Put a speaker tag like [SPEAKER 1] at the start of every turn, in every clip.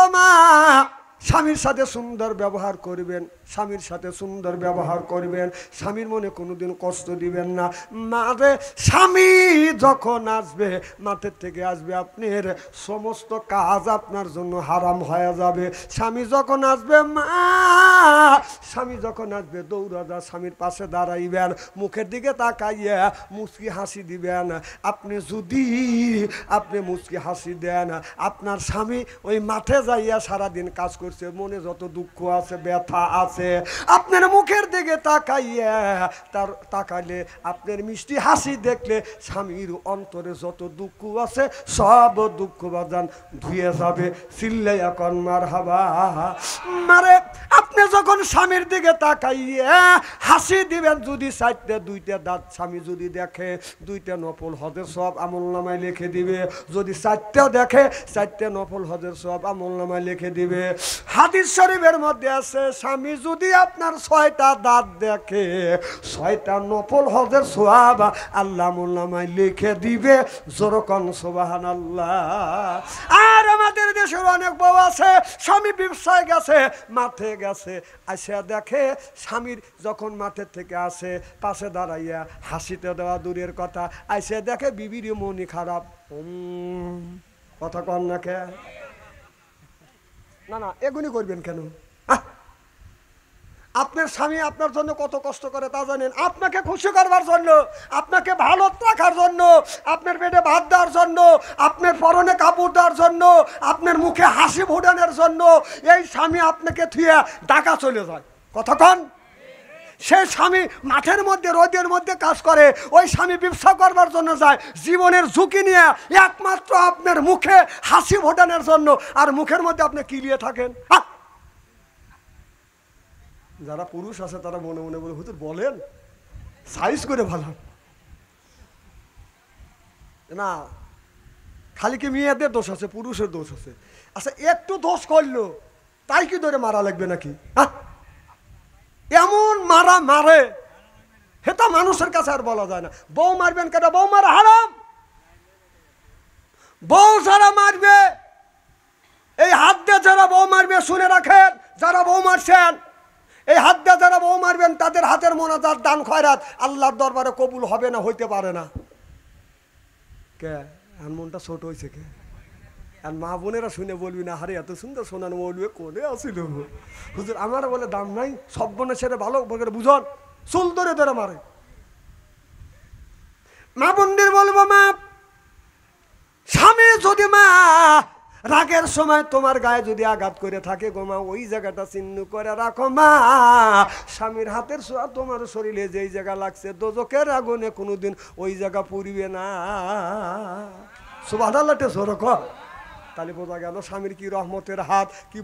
[SPEAKER 1] গো মা স্বামীর সাথে সুন্দর ব্যবহার করবেন স্বামীর সাথে সুন্দর ব্যবহার করবেন স্বামীর মনে কোনোদিন কষ্ট দিবেন না মারে স্বামী যখন আসবে মাঠের থেকে আসবে আপনার সমস্ত কাজ আপনার জন্য হারাম হয়ে যাবে স্বামী যখন আসবে মা স্বামী যখন আসবে দৌড়া স্বামীর পাশে দাঁড়াইবেন মুখের দিকে তাকাইয়া মুচকি হাসি দিবেন আপনি যদি আপনি মুচকি হাসি দেন আপনার স্বামী ওই মাঠে যাইয়া সারাদিন কাজ করছে আছে মনে যত দুঃখ আছে ব্যথা আছে আপনার মুখের দিকে তাকাইয়া তার তাকাইলে আপনার মিষ্টি হাসি দেখলে স্বামীর অন্তরে যত দুঃখ আছে সব দুঃখ বাজান ধুয়ে যাবে চিল্লে এখন মার হাবা মারে আপনি যখন স্বামীর দিকে তাকাইয়া হাসি দিবেন যদি চাইতে দুইটা দাঁত স্বামী যদি দেখে দুইটা নফল হজের সব আমল নামায় লিখে দিবে যদি চারটেও দেখে চারটে নফল হজের সব আমল নামায় লিখে দিবে হাদিস শরীফের মধ্যে আছে স্বামী যদি আপনার ছয়টা দাঁত দেখে ছয়টা নফল হজের সোহাব আল্লাহ মুল্লামায় লিখে দিবে জোরকন সোবাহান আল্লাহ আর আমাদের দেশের অনেক বউ আছে স্বামী ব্যবসায় গেছে মাঠে গেছে আসিয়া দেখে স্বামীর যখন মাঠের থেকে আসে পাশে দাঁড়াইয়া হাসিতে দেওয়া দূরের কথা আইসে দেখে বিবির মনি খারাপ কথা কন না কে না না এগুনি করবেন কেন আপনার স্বামী আপনার জন্য কত কষ্ট করে তা জানেন আপনাকে খুশি করবার জন্য আপনাকে ভালো রাখার জন্য আপনার পেটে ভাত দেওয়ার জন্য আপনার পরনে কাপড় দেওয়ার জন্য আপনার মুখে হাসি ভোটানোর জন্য এই স্বামী আপনাকে থুয়ে ঢাকা চলে যায় কতক্ষণ সে স্বামী মাঠের মধ্যে রোদের মধ্যে কাজ করে ওই স্বামী ব্যবসা করবার জন্য যায় জীবনের ঝুঁকি নিয়ে একমাত্র আপনার মুখে হাসি ভোটানোর জন্য আর মুখের মধ্যে আপনি কিলিয়ে থাকেন যারা পুরুষ আছে তারা মনে মনে বলে হুতুর বলেন সাইজ করে ভালো না খালি কি মেয়েদের দোষ আছে পুরুষের দোষ আছে আচ্ছা একটু দোষ করলো তাই কি ধরে মারা লাগবে নাকি হ্যাঁ এমন মারা মারে হেতা মানুষের কাছে আর বলা যায় না বউ মারবেন কেন বউ মারা হারাম বউ যারা মারবে এই হাত দিয়ে যারা বউ মারবে শুনে রাখেন যারা বউ মারছেন এই হাত দিয়ে যারা বউ মারবেন তাদের হাতের মোনাজার দান খয়রাত আল্লাহর দরবারে কবুল হবে না হইতে পারে না কে আর মনটা ছোট হয়েছে কে আর মা বোনেরা শুনে বলবি না হারে এত সুন্দর সোনানো বলবে কোনে আসিল হুজুর আমার বলে দাম নাই সব বোনের ছেড়ে ভালো করে বুঝন চুল ধরে ধরে মারে মা বোনদের বলবো মা স্বামী যদি মা রাগের সময় তোমার গায়ে যদি আঘাত করে থাকে গো মা ওই জায়গাটা চিহ্ন করে রাখো মা স্বামীর হাতের সোয়া তোমার শরীরে যেই জায়গা লাগছে দোজকের আগুনে কোনোদিন ওই জায়গা পুরবে না সুবাদালাটে সরকম তাহলে বোঝা গেল স্বামীর কি রহমতের হাত কি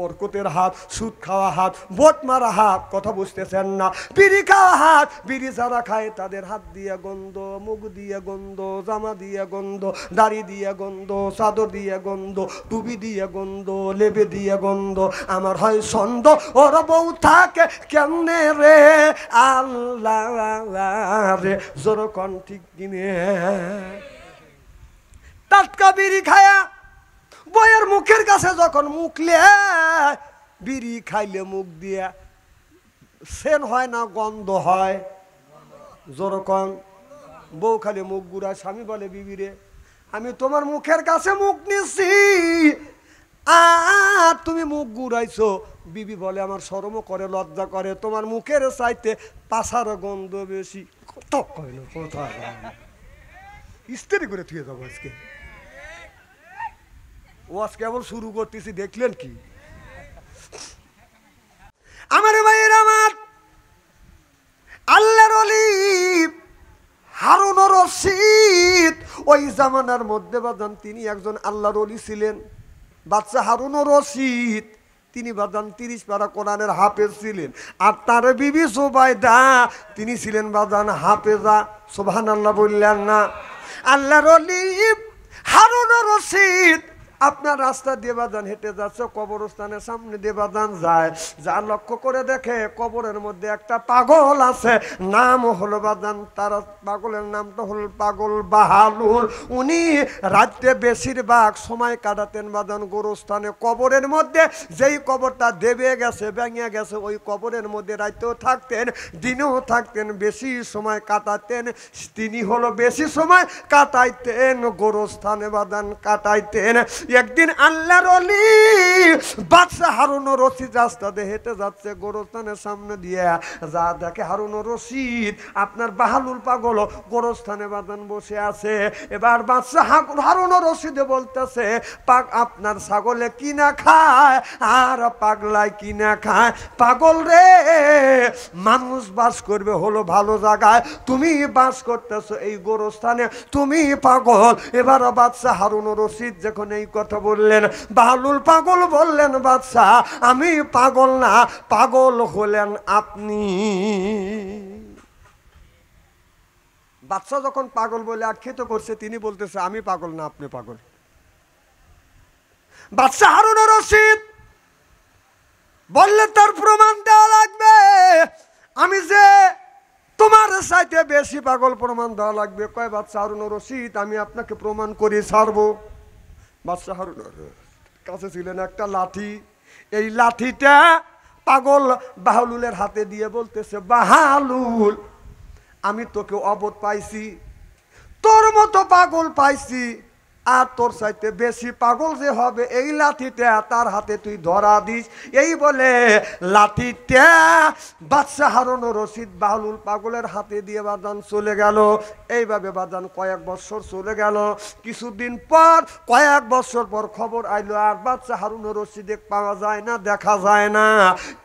[SPEAKER 1] বরকতের হাত সুদ খাওয়া হাত বোট মারা হাত কথা বুঝতেছেন না বিড়ি খাওয়া হাত বিড়ি যারা খায় তাদের হাত দিয়ে গন্ধ মুখ দিয়ে গন্ধ জামা দিয়ে গন্ধ দাড়ি দিয়ে গন্ধ চাদর দিয়ে গন্ধ টুবি দিয়ে গন্ধ লেবে দিয়ে গন্ধ আমার হয় ছন্দ ওর বউ থাকে কেমনে রে আল্লাহ রে জোর কন ঠিক কিনে টাটকা বিড়ি খায়া বইয়ের মুখের কাছে যখন মুখ লে বিড়ি খাইলে মুখ দিয়া সেন হয় না গন্ধ হয় যেরকম বউ খালি মুখ গুড়ায় স্বামী বলে বিবিরে আমি তোমার মুখের কাছে মুখ নিছি আর তুমি মুখ ঘুরাইছো বিবি বলে আমার সরমও করে লজ্জা করে তোমার মুখের চাইতে পাশার গন্ধ বেশি কত কইল কথা স্ত্রী করে থুয়ে যাবো আজকে ওয়াজ কেবল শুরু করতেছি দেখলেন কি আমার ভাইয়ের আমার আল্লাহর অলিপ হারুন রশিদ ওই জামানার মধ্যে বাদান তিনি একজন আল্লাহর অলি ছিলেন বাচ্চা হারুন রশিদ তিনি বাদান তিরিশ পারা কোরআনের হাফেজ ছিলেন আর তার বিবি সোবায়দা তিনি ছিলেন বাদান হাফেজা সোভান আল্লাহ বললেন না আল্লাহর অলিপ হারুন রশিদ আপনার রাস্তা দেবাদান হেঁটে যাচ্ছে কবরস্থানের সামনে দেবাদান যায় যা লক্ষ্য করে দেখে কবরের মধ্যে একটা পাগল আছে নাম হলো বাদান তার পাগলের নামটা হল পাগল বাহালুর উনি রাত্রে বেশিরভাগ সময় কাটাতেন বাদান গোরস্থানে কবরের মধ্যে যেই কবরটা দেবে গেছে ব্যাঙে গেছে ওই কবরের মধ্যে রাত্রেও থাকতেন দিনেও থাকতেন বেশি সময় কাটাতেন তিনি হলো বেশি সময় কাটাইতেন গোরস্থানে বাদান কাটাইতেন একদিন আল্লাহর অলি বাদশা হারুন রশিদ রাস্তা দিয়ে হেঁটে যাচ্ছে গোরস্থানের সামনে দিয়ে যা দেখে হারুন রশিদ আপনার বাহালুল পাগল গোরস্থানে বাদান বসে আছে এবার বাদশা হারুন রশিদে বলতেছে পাক আপনার ছাগলে কি না খায় আর পাগলায় কি না খায় পাগল রে মানুষ বাস করবে হলো ভালো জায়গায় তুমি বাস করতেছো এই গোরস্থানে তুমি পাগল এবার বাদশা হারুন রশিদ যখন এই কথা বললেন বাহলুল পাগল বললেন বাদশাহ আমি পাগল না পাগল হলেন আপনি বাদশাহ যখন পাগল বলে আখ্যাত করছে তিনি বলতেছে আমি পাগল না আপনি পাগল বাদশাহ হারুনা রশিদ বললে তার প্রমাণ দেওয়া লাগবে আমি যে তোমার সাইতে বেশি পাগল প্রমাণ দেওয়া লাগবে কয় বাচ্চা আরুন রশিদ আমি আপনাকে প্রমাণ করে ছাড়বো বাদশাহ কাছে ছিলেন একটা লাঠি এই লাঠিটা পাগল বাহালুলের হাতে দিয়ে বলতেছে বাহালুল আমি তোকে অবধ পাইছি তোর মতো পাগল পাইছি আর তোর চাইতে বেশি পাগল যে হবে এই লাঠিটা তার হাতে তুই ধরা দিস এই বলে লাঠিটা বাদশাহ হারন রশিদ বাহলুল পাগলের হাতে দিয়ে বাদান চলে গেল এইভাবে বাদান কয়েক বছর চলে গেল কিছুদিন পর কয়েক বছর পর খবর আইলো আর বাদশাহ হারুন রশিদে পাওয়া যায় না দেখা যায় না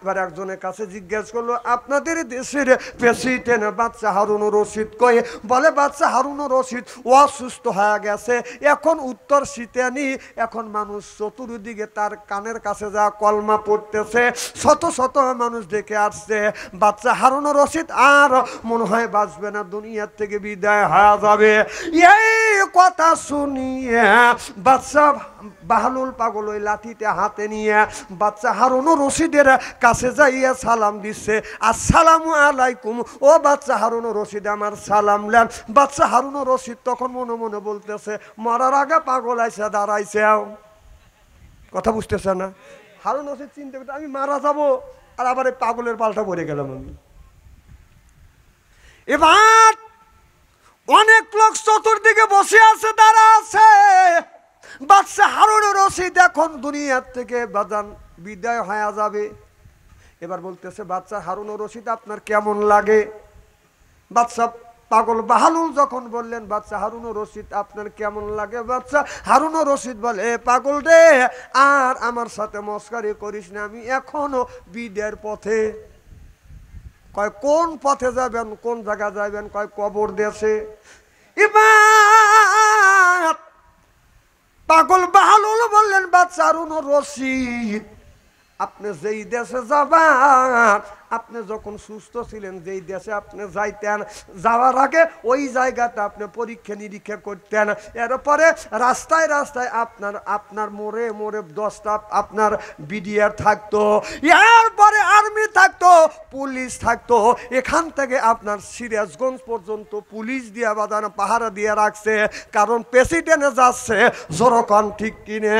[SPEAKER 1] এবার একজনের কাছে জিজ্ঞেস করলো আপনাদের দেশের প্রেসিডেন্ট বাদশাহ হারুন রশিদ কয়ে বলে বাদশাহ হারুন রশিদ অসুস্থ হয়ে গেছে এক এখন উত্তর শীতেনি এখন মানুষ চতুর্দিকে তার কানের কাছে যা কলমা পড়তেছে শত শত মানুষ দেখে আসছে বাচ্চা হারানো রশিদ আর মনে হয় বাঁচবে না দুনিয়ার থেকে বিদায় হয়ে যাবে এই কথা শুনিয়ে বাচ্চা বাহালুল পাগল ওই লাঠিতে হাতে নিয়ে বাচ্চা হারুন রশিদের কাছে যাইয়া সালাম দিচ্ছে আসসালামু আলাইকুম ও বাচ্চা হারুন রশিদ আমার সালাম লেন বাচ্চা হারুন রশিদ তখন মনে মনে বলতেছে মরার আগে পাগল আইসে দাঁড়াইছে কথা বুঝতেছে না হারুন রশিদ চিনতে আমি মারা যাবো আর আবার এই পাগলের পাল্টা পরে গেলাম আমি এবার অনেক লোক চতুর্দিকে বসে আছে দাঁড়া আছে বাচ্চা হারুনের রশিদ এখন দুনিয়ার থেকে বাজান বিদায় হয়ে যাবে এবার বলতেছে বাচ্চা হারুনুর রশিদ আপনার কেমন লাগে বাচ্চা পাগল বাহালুল যখন বললেন বাচ্চা হারুনো রশিদ আপনার কেমন লাগে বাচ্চা হারুনো রশিদ বলে পাগল রে আর আমার সাথে মস্কারি করিস না আমি এখনো বিদের পথে কয় কোন পথে যাবেন কোন জায়গা যাবেন কয় কবর দেশে ইবাত পাগল বাহাল বললেন বাচ্চার রশিদ আপনি যেই দেশে যাবান আপনি যখন সুস্থ ছিলেন যেই দেশে আপনি যাইতেন যাওয়ার আগে ওই জায়গাতে আপনি পরীক্ষা নিরীক্ষা করতেন এরপরে রাস্তায় রাস্তায় আপনার আপনার মোড়ে মোড়ে দশটা আপনার বিডিআর থাকতো এরপরে আর্মি থাকতো পুলিশ থাকতো এখান থেকে আপনার সিরাজগঞ্জ পর্যন্ত পুলিশ দিয়ে বাদান পাহারা দিয়ে রাখছে কারণ প্রেসিডেন্টে যাচ্ছে জরকম ঠিক কিনে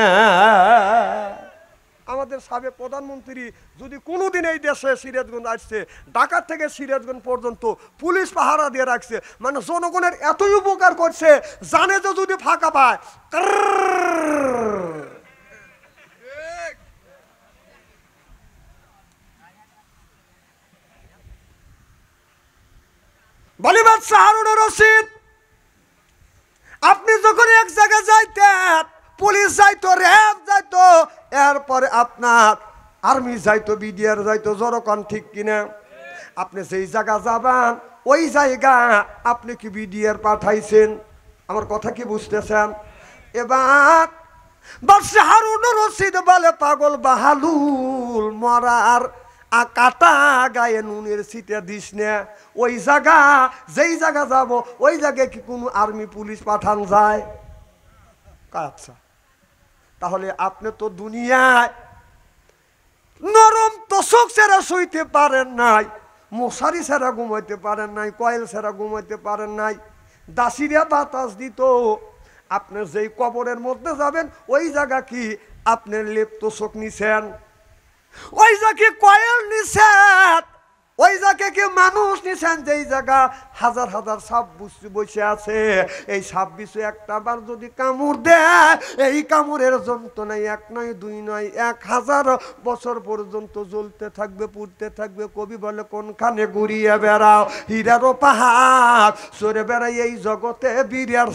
[SPEAKER 1] আমাদের সাবেক প্রধানমন্ত্রী যদি কোনো দিন এই দেশে সিরাজগঞ্জ আসছে ঢাকার থেকে সিরাজগঞ্জ পর্যন্ত পুলিশ পাহারা দিয়ে রাখছে মানে জনগণের এতই উপকার করছে জানে যে যদি ফাঁকা পায় বলিবাদ শাহরুন রশিদ আপনি যখন এক জায়গায় যাইতেন পুলিশ যাইতো র্যাব যাইতো এরপরে আপনার আর্মি যাইতো বিডিআর যাইতো জরকন ঠিক কিনা আপনি যেই জায়গা যাবেন ওই জায়গা আপনি কি বিডিআর পাঠাইছেন আমার কথা কি বুঝতেছেন এবার বাদশাহ হারুন রশিদ বলে পাগল বাহালুল মরার আ কাটা গায়ে নুনের সিটে দিস না ওই জায়গা যেই জায়গা যাব ওই জায়গায় কি কোনো আর্মি পুলিশ পাঠান যায় আচ্ছা তাহলে আপনি তো দুনিয়ায় নরম তোষক ছেড়া শুইতে পারেন নাই মশারি ছেড়া ঘুমাইতে পারেন নাই কয়েল ছেড়া ঘুমাইতে পারেন নাই দাসিরা বাতাস দিত আপনি যেই কবরের মধ্যে যাবেন ওই জায়গা কি আপনার লেপ তোষক নিছেন ওই জায়গা কি কয়েল নিছেন ওই জায়গায় কেউ মানুষ নিছেন এই জায়গা হাজার হাজার সাপ বসে আছে এই সাপ বিষে একটা বার যদি কামড় দেয় এই কামড়ের যন্ত্রণায় এক নয় দুই নয় এক হাজার বছর পর্যন্ত জ্বলতে থাকবে পুড়তে থাকবে কবি বলে কোনখানে ঘুরিয়ে বেড়াও হীরারও পাহাড় সরে বেড়াই এই জগতে বিরিয়ার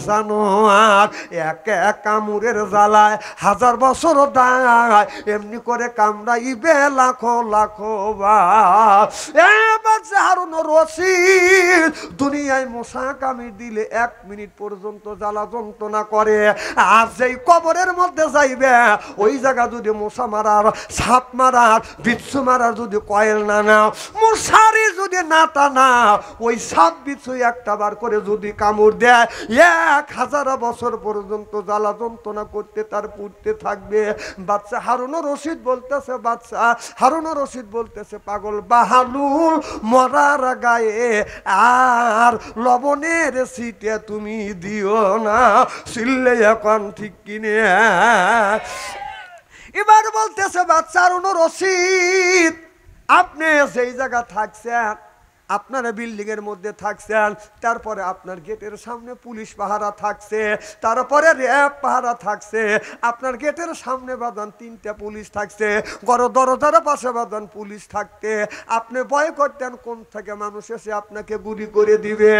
[SPEAKER 1] আর এক এক কামড়ের জ্বালায় হাজার বছর দায় এমনি করে কামড়াইবে লাখো লাখো বা দুনিয়ায় মশা কামি দিলে এক মিনিট পর্যন্ত জ্বালা যন্ত্রণা করে আর যেই কবরের মধ্যে যাইবে ওই জায়গা যদি মশা মারার সাপ মারার বিচ্ছু মারার যদি কয়েল না না মশারি যদি না টানা ওই সাপ বিচ্ছু একটা বার করে যদি কামড় দেয় এক হাজার বছর পর্যন্ত জ্বালা যন্ত্রণা করতে তার পুড়তে থাকবে বাচ্চা হারুনো রশিদ বলতেছে বাচ্চা হারুনো রশিদ বলতেছে পাগল বাহালু ফুল মরার গায়ে আর লবণের সিটে তুমি দিও না শিললে এখন ঠিক কিনে এবার বলতেছে বাচ্চার অনুরসিদ আপনি সেই জায়গা থাকছেন আপনারা বিল্ডিংয়ের মধ্যে থাকছেন তারপরে আপনার গেটের সামনে পুলিশ পাহারা থাকছে তারপরে র্যাব পাহারা থাকছে আপনার গেটের সামনে বাঁধান তিনটা পুলিশ থাকছে গড় দরজার পাশে বাঁধান পুলিশ থাকতে আপনি ভয় করতেন কোন থেকে মানুষ এসে আপনাকে গুলি করে দিবে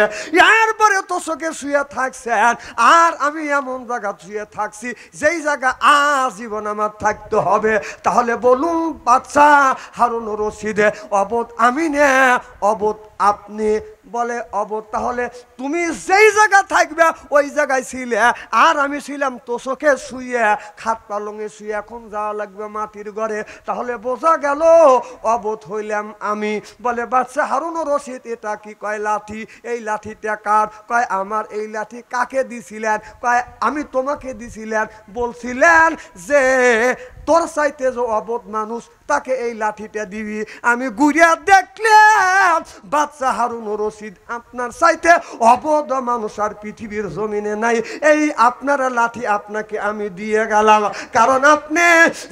[SPEAKER 1] এরপরে তোষকে শুয়ে থাকছেন আর আমি এমন জায়গা শুয়ে থাকছি যেই জায়গা আজীবন আমার থাকতে হবে তাহলে বলুন বাচ্চা হারুন রশিদে অবধ আমি নে অবধ আপনি বলে অব তাহলে তুমি যেই জায়গা থাকবে ওই জায়গায় ছিলে আর আমি ছিলাম তো চোখে শুয়ে খাত পালঙে শুয়ে এখন যাওয়া লাগবে মাটির ঘরে তাহলে বোঝা গেল অবোধ হইলাম আমি বলে বাচ্চা হারুন রশিদ এটা কি কয় লাঠি এই লাঠিটা কার কয় আমার এই লাঠি কাকে দিছিলেন কয় আমি তোমাকে দিছিলেন বলছিলেন যে তোর সাইতে যে অবধ মানুষ তাকে এই লাঠিটা দিবি আমি গুড়িয়া দেখলে বাচ্চা হারুন রশিদ আপনার সাইতে অবধ মানুষ আর পৃথিবীর জমিনে নাই এই আপনারা লাঠি আপনাকে আমি দিয়ে গেলাম কারণ আপনি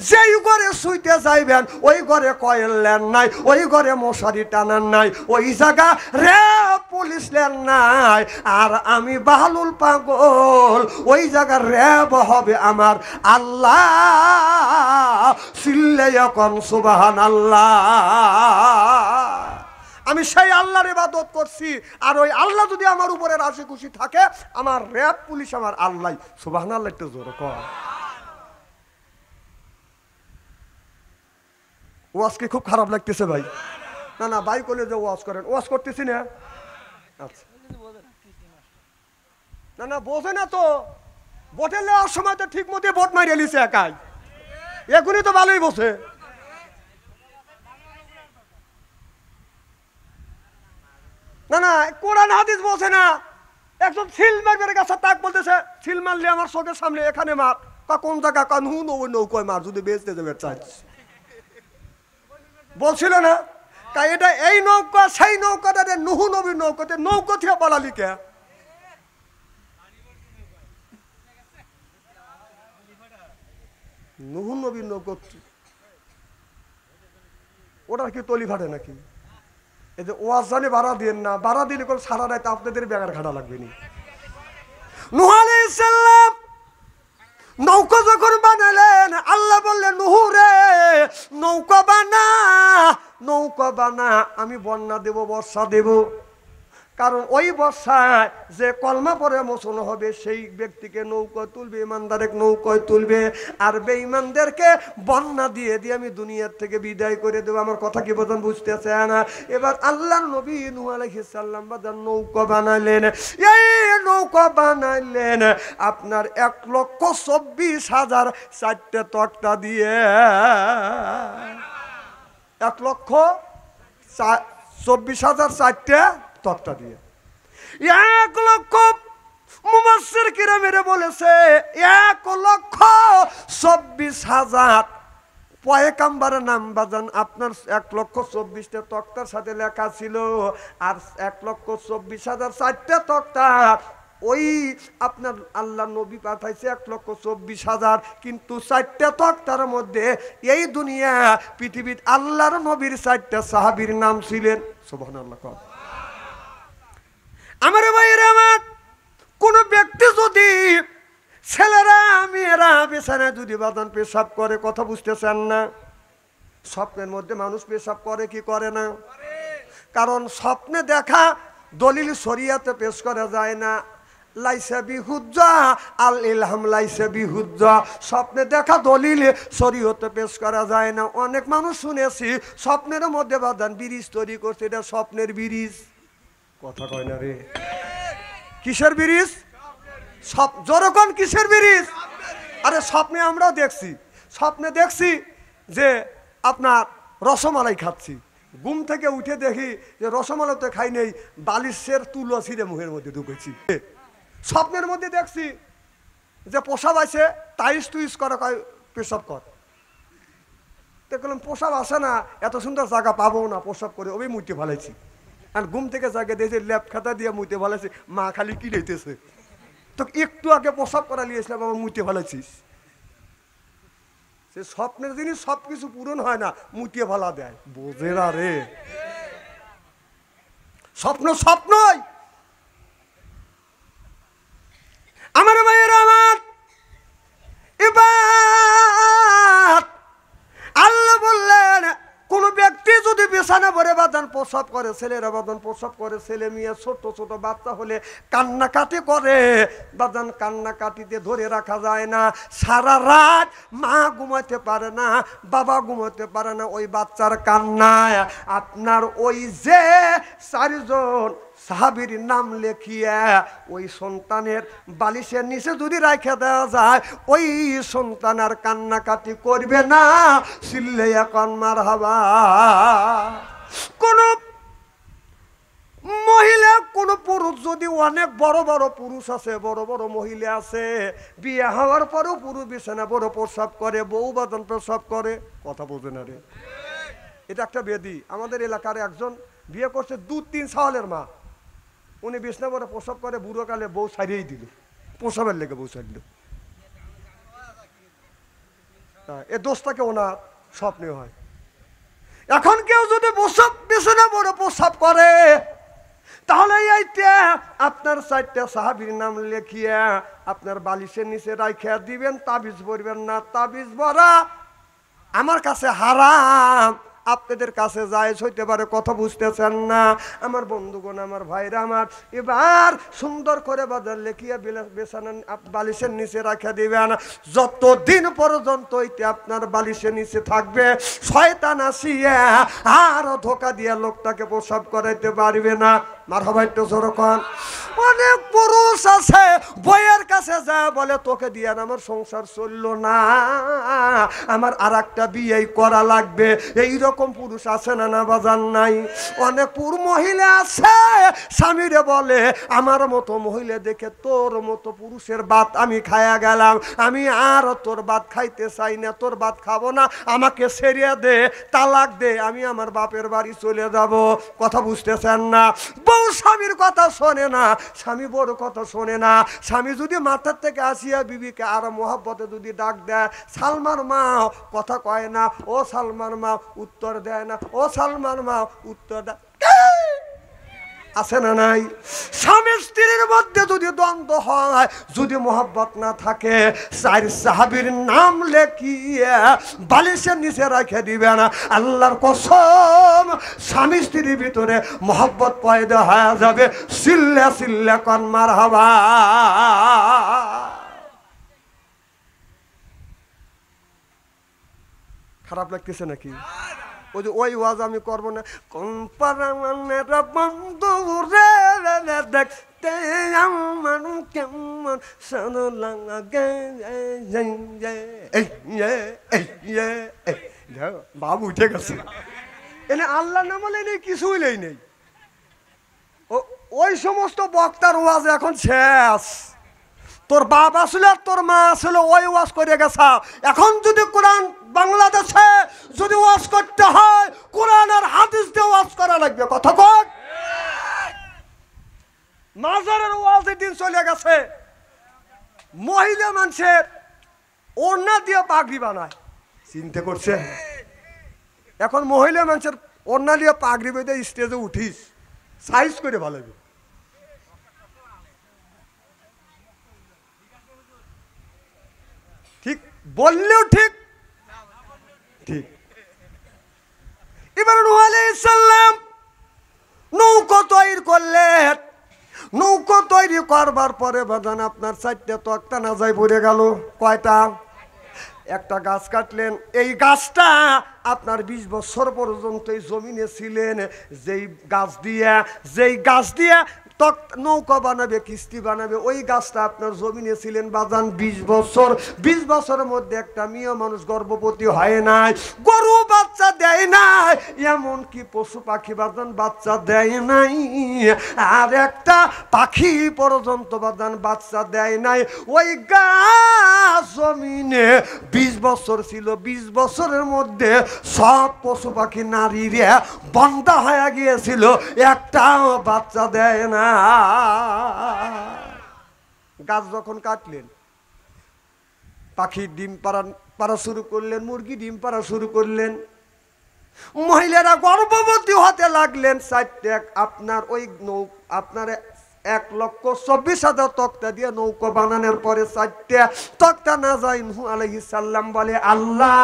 [SPEAKER 1] যেই ঘরে শুইতে যাইবেন ওই ঘরে কয়েল নাই ওই ঘরে মশারি টানার নাই ওই জায়গা রে পুলিশ লেন নাই আর আমি বাহালুল পাগল ওই জায়গার র্যাব হবে আমার আল্লাহ কম সুবাহান আল্লাহ আমি সেই আল্লাহর ইবাদত করছি আর ওই আল্লাহ যদি আমার উপরে রাশি খুশি থাকে আমার র্যাব পুলিশ আমার আল্লাহ সুবাহান আল্লাহ একটু জোর কর ওয়াজকে খুব খারাপ লাগতেছে ভাই না না ভাই কলে যে ওয়াজ করেন ওয়াজ করতেছি না আচ্ছা না না বোঝে না তো বোটের নেওয়ার সময় তো ঠিক মতো বোট মারিয়ে লিছে একাই এগুলি তো ভালোই বসে না না কোরআন হাদিস বসে না একজন সিল মারবে কাছে তাক বলতেছে সিল মারলে আমার চোখের সামনে এখানে মার তা কোন জায়গা কানহু নৌ নৌকোয় মার যদি বেচতে যাবে চাচ্ছি বলছিল না তাই এটা এই নৌকা সেই নৌকাটা রে নুহু নবীর নৌকাতে নৌকা থেকে পালালি কে নুহু নবী নৌকা ওটার কি তলি ফাটে নাকি এই যে ওয়াজ জানে ভাড়া দিয়েন না ভাড়া দিলে কোনো সারা রাত আপনাদের ব্যাগার ঘাটা লাগবে নি নুহালে ইসলাম নৌকা যখন বানালেন আল্লাহ বললেন নুহুরে নৌকা বানা নৌকা বানা আমি বন্যা দেব বর্ষা দেব কারণ ওই বর্ষায় যে কলমা পরে মোচন হবে সেই ব্যক্তিকে নৌকা তুলবে ইমানদারেক নৌকায় তুলবে আর বেঈমানদেরকে বন্যা দিয়ে দিয়ে আমি দুনিয়ার থেকে বিদায় করে দেবো আমার কথা কি বোঝান বুঝতেছে না এবার আল্লাহ নবী নুয়ালাম বাজার নৌকা বানালেন এই নৌকা বানাইলেন আপনার এক লক্ষ চব্বিশ হাজার চারটে তক্তা দিয়ে এক লক্ষ চব্বিশ হাজার চারটে তক্তা দিয়ে এক লক্ষ মুমাসির মেরে বলেছে এক লক্ষ চব্বিশ হাজার পয়েকাম্বার নাম বাজান আপনার এক লক্ষ চব্বিশটা তক্তার সাথে লেখা ছিল আর এক লক্ষ চব্বিশ হাজার চারটা তক্তা ওই আপনার আল্লাহ নবী পাঠাইছে এক লক্ষ চব্বিশ হাজার কিন্তু চারটা তক্তার মধ্যে এই দুনিয়া পৃথিবীর আল্লাহর নবীর চারটা সাহাবির নাম ছিলেন শোভন আল্লাহ আমার ভাইয়ের আমার কোনো ব্যক্তি যদি ছেলেরা মেয়েরা পেছানায় দুটি বাদান পেশাব করে কথা বুঝতেছেন না স্বপ্নের মধ্যে মানুষ পেশাব করে কি করে না কারণ স্বপ্নে দেখা দলিল সরিয়াতে পেশ করা যায় না লাইসা বিহুজ্জা আল ইলহাম লাইসে বিহুজ্জা স্বপ্নে দেখা দলিলে শরীয়তে পেশ করা যায় না অনেক মানুষ শুনেছি স্বপ্নের মধ্যে বাদান ব্রিজ তৈরি করছে এটা স্বপ্নের ব্রিজ কথা কয় না রে কিসের বিরিজ সব জোরকন কিসের ব্রিজ আরে স্বপ্নে আমরাও দেখছি স্বপ্নে দেখছি যে আপনার রসমালাই খাচ্ছি ঘুম থেকে উঠে দেখি যে রসমালাই তো খাই নেই বালিশের তুলো ছিঁড়ে মুখের মধ্যে ঢুকেছি স্বপ্নের মধ্যে দেখছি যে পোশাব আছে টাইস টুইস করা কয় পেশাব কর দেখলাম পোশাব আসে না এত সুন্দর জায়গা পাবো না পোশাব করে ওই মুইতে ফেলেছি আর ঘুম থেকে জায়গায় দেখেছি ল্যাপ খাতা দিয়ে মুইতে ফেলেছি মা খালি কি রেতেছে তো একটু আগে প্রসাব করা নিয়েছিলাম আমার মুতে ফেলেছিস সে স্বপ্নের জিনিস সব কিছু পূরণ হয় না মুটিয়ে ভালা দেয় বোঝে না রে স্বপ্ন স্বপ্নই আমার মায়ের আমার প্রসব করে ছেলেরা বাদান প্রসব করে ছেলে মেয়ে ছোট ছোট বাচ্চা হলে কান্নাকাটি করে বাদন কান্নাকাটিতে ধরে রাখা যায় না সারা রাত মা ঘুমাতে পারে না বাবা ঘুমাতে পারে না ওই বাচ্চার কান্নায় আপনার ওই যে চারিজন সাহাবির নাম লেখিয়া ওই সন্তানের বালিশের নিচে যদি রাখে দেওয়া যায় ওই সন্তান আর কান্নাকাটি করবে না সিল্লে এখন মার হাবা কোন মহিলা কোন পুরুষ যদি অনেক বড় বড় পুরুষ আছে বড় বড় মহিলা আছে বিয়ে হওয়ার পরেও পুরুষ বিছানা বড় প্রসাব করে বউ বাদন প্রসাব করে কথা বোঝে না রে এটা একটা বেদি আমাদের এলাকার একজন বিয়ে করছে দু তিন সালের মা উনি বিছনা বড় প্রসাব করে বুড়োকালে বউ সারিয়েই দিল প্রসাবের লেগে বউ সারিল হ্যাঁ, এ দোষটাকে ওনার স্বপ্নে হয় এখন কেউ যদি প্রসাব বিছানা বড় প্রসাব করে তাহলে আপনার চারটা সাহাবির নাম লেখিয়া আপনার বালিশের নিচে রাখিয়া দিবেন তাবিজ ভরবেন না তাবিজ ভরা আমার কাছে হারাম আপনাদের কাছে জায়েজ হইতে পারে কথা বুঝতেছেন না আমার বন্ধুগণ আমার ভাইরা আমার এবার সুন্দর করে বাজার লেখিয়া বেছানা বালিশের নিচে রাখা দিবেন যতদিন পর্যন্ত হইতে আপনার বালিশের নিচে থাকবে শয়তান আসিয়া আরও ধোকা দিয়া লোকটাকে প্রসাব করাইতে পারবে না মার হবাই একটু জোরকন অনেক পুরুষ আছে বইয়ের কাছে যা বলে তোকে দিয়ে আমার সংসার চললো না আমার আর একটা বিয়ে করা লাগবে এই রকম পুরুষ আছে না না বাজার নাই অনেক পুর মহিলা আছে স্বামীরে বলে আমার মতো মহিলা দেখে তোর মতো পুরুষের বাত আমি খায়া গেলাম আমি আর তোর বাত খাইতে চাই না তোর বাত খাবো না আমাকে সেরিয়া দে তালাক দে আমি আমার বাপের বাড়ি চলে যাব কথা বুঝতেছেন না বউ স্বামীর কথা শোনে না স্বামী বড় কথা শোনে না স্বামী যদি মাথার থেকে আসিয়া বিবিকে আর মোহাব্বতে যদি ডাক দেয় সালমান মা কথা কয় না ও সালমান মা উত্তর দেয় না ও সালমান মা উত্তর দেয় আছে না নাই স্বামী স্ত্রীর মধ্যে যদি দ্বন্দ্ব হয় যদি মোহাব্বত না থাকে চার সাহাবির নাম লেখিয়ে বালিশের নিচে রেখে দিবে না আল্লাহর কসম স্বামী স্ত্রীর ভিতরে মহব্বত পয়দা দেওয়া যাবে সিল্লা সিল্লা কন্মার হবা খারাপ লাগতেছে নাকি ওই যে ওই ওয়াজ আমি করবো না কম্পারা বন্ধু রে দেখ তেমন কেমন বাবু উঠে গেছে এনে আল্লাহ নামলে নেই কিছুই নেই নেই ওই সমস্ত বক্তার ওয়াজ এখন শেষ তোর বাপ আসলে আর তোর মা আসলে ওই ওয়াজ করে গেছা এখন যদি কোরআন বাংলাদেশে যদি ওয়াজ করতে হয় কোরআন আর হাদিস দিয়ে ওয়াজ করা লাগবে কথা কন মাজারের ওয়াজের দিন চলে গেছে মহিলা মানুষের ওড়না দিয়ে পাগড়ি বানায় চিনতে করছে এখন মহিলা মানুষের ওড়না দিয়ে পাগড়ি বেঁধে স্টেজে উঠিস সাইজ করে ভালো ঠিক বললেও ঠিক ঠিক এবার নূহ আলাইসাল্লাম নৌকো তৈরি করলেন নৌকো তৈরি করবার পরে বাদান আপনার চারটে তো একটা নাজায় পড়ে গেল কয়টা একটা গাছ কাটলেন এই গাছটা আপনার বিশ বছর পর্যন্ত এই জমিনে ছিলেন যেই গাছ দিয়ে যেই গাছ দিয়ে তক নৌকা বানাবে কিস্তি বানাবে ওই গাছটা আপনার জমিনে ছিলেন বাজান বিশ বছর বিশ বছরের মধ্যে একটা মেয়ে মানুষ গর্ভবতী হয় নাই গরু বা বাচ্চা দেয় না এমন কি পশু পাখি বাদন বাচ্চা দেয় নাই আর একটা পাখি পর্যন্ত বাদন বাচ্চা দেয় নাই ওই গাছ জমিনে বিশ বছর ছিল বিশ বছরের মধ্যে সব পশু পাখি নারীরা বন্ধা হয়ে গিয়েছিল একটাও বাচ্চা দেয় না গাছ যখন কাটলেন পাখি ডিম পাড়া পাড়া শুরু করলেন মুরগি ডিম পাড়া শুরু করলেন মহিলারা গর্ভবতী হতে লাগলেন সাইড আপনার ওই নৌ আপনার এক লক্ষ চব্বিশ হাজার তক্তা দিয়ে নৌকো বানানোর পরে চারটে তক্তা না যায় ইনহু আলহি সাল্লাম বলে আল্লাহ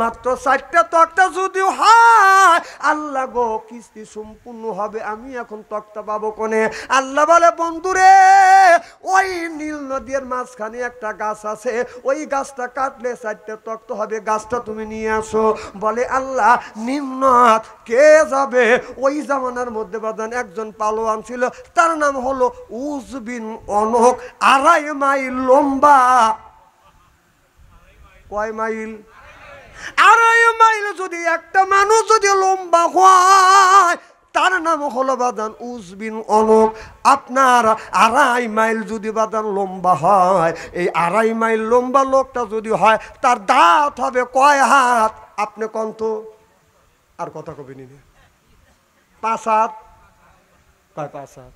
[SPEAKER 1] মাত্র চারটে তক্তা যদিও হয় আল্লাহ গো কিস্তি সম্পূর্ণ হবে আমি এখন তক্তা পাবো কোনে আল্লাহ বলে বন্ধুরে ওই নীল নদীর মাঝখানে একটা গাছ আছে ওই গাছটা কাটলে চারটে তক্ত হবে গাছটা তুমি নিয়ে আসো বলে আল্লাহ নিম্নাথ কে যাবে ওই জামানার মধ্যে বাদান একজন পালোয়ান ছিল তার নাম হল হলো উজবিন অনহক আড়াই মাইল লম্বা কয় মাইল আড়াই মাইল যদি একটা মানুষ যদি লম্বা হয় তার নাম হলো বাদান উজবিন অনক আপনার আড়াই মাইল যদি বাদান লম্বা হয় এই আড়াই মাইল লম্বা লোকটা যদি হয় তার দাঁত হবে কয় হাত আপনি কন্ত আর কথা কবেনি পাঁচ হাত কয় পাঁচ হাত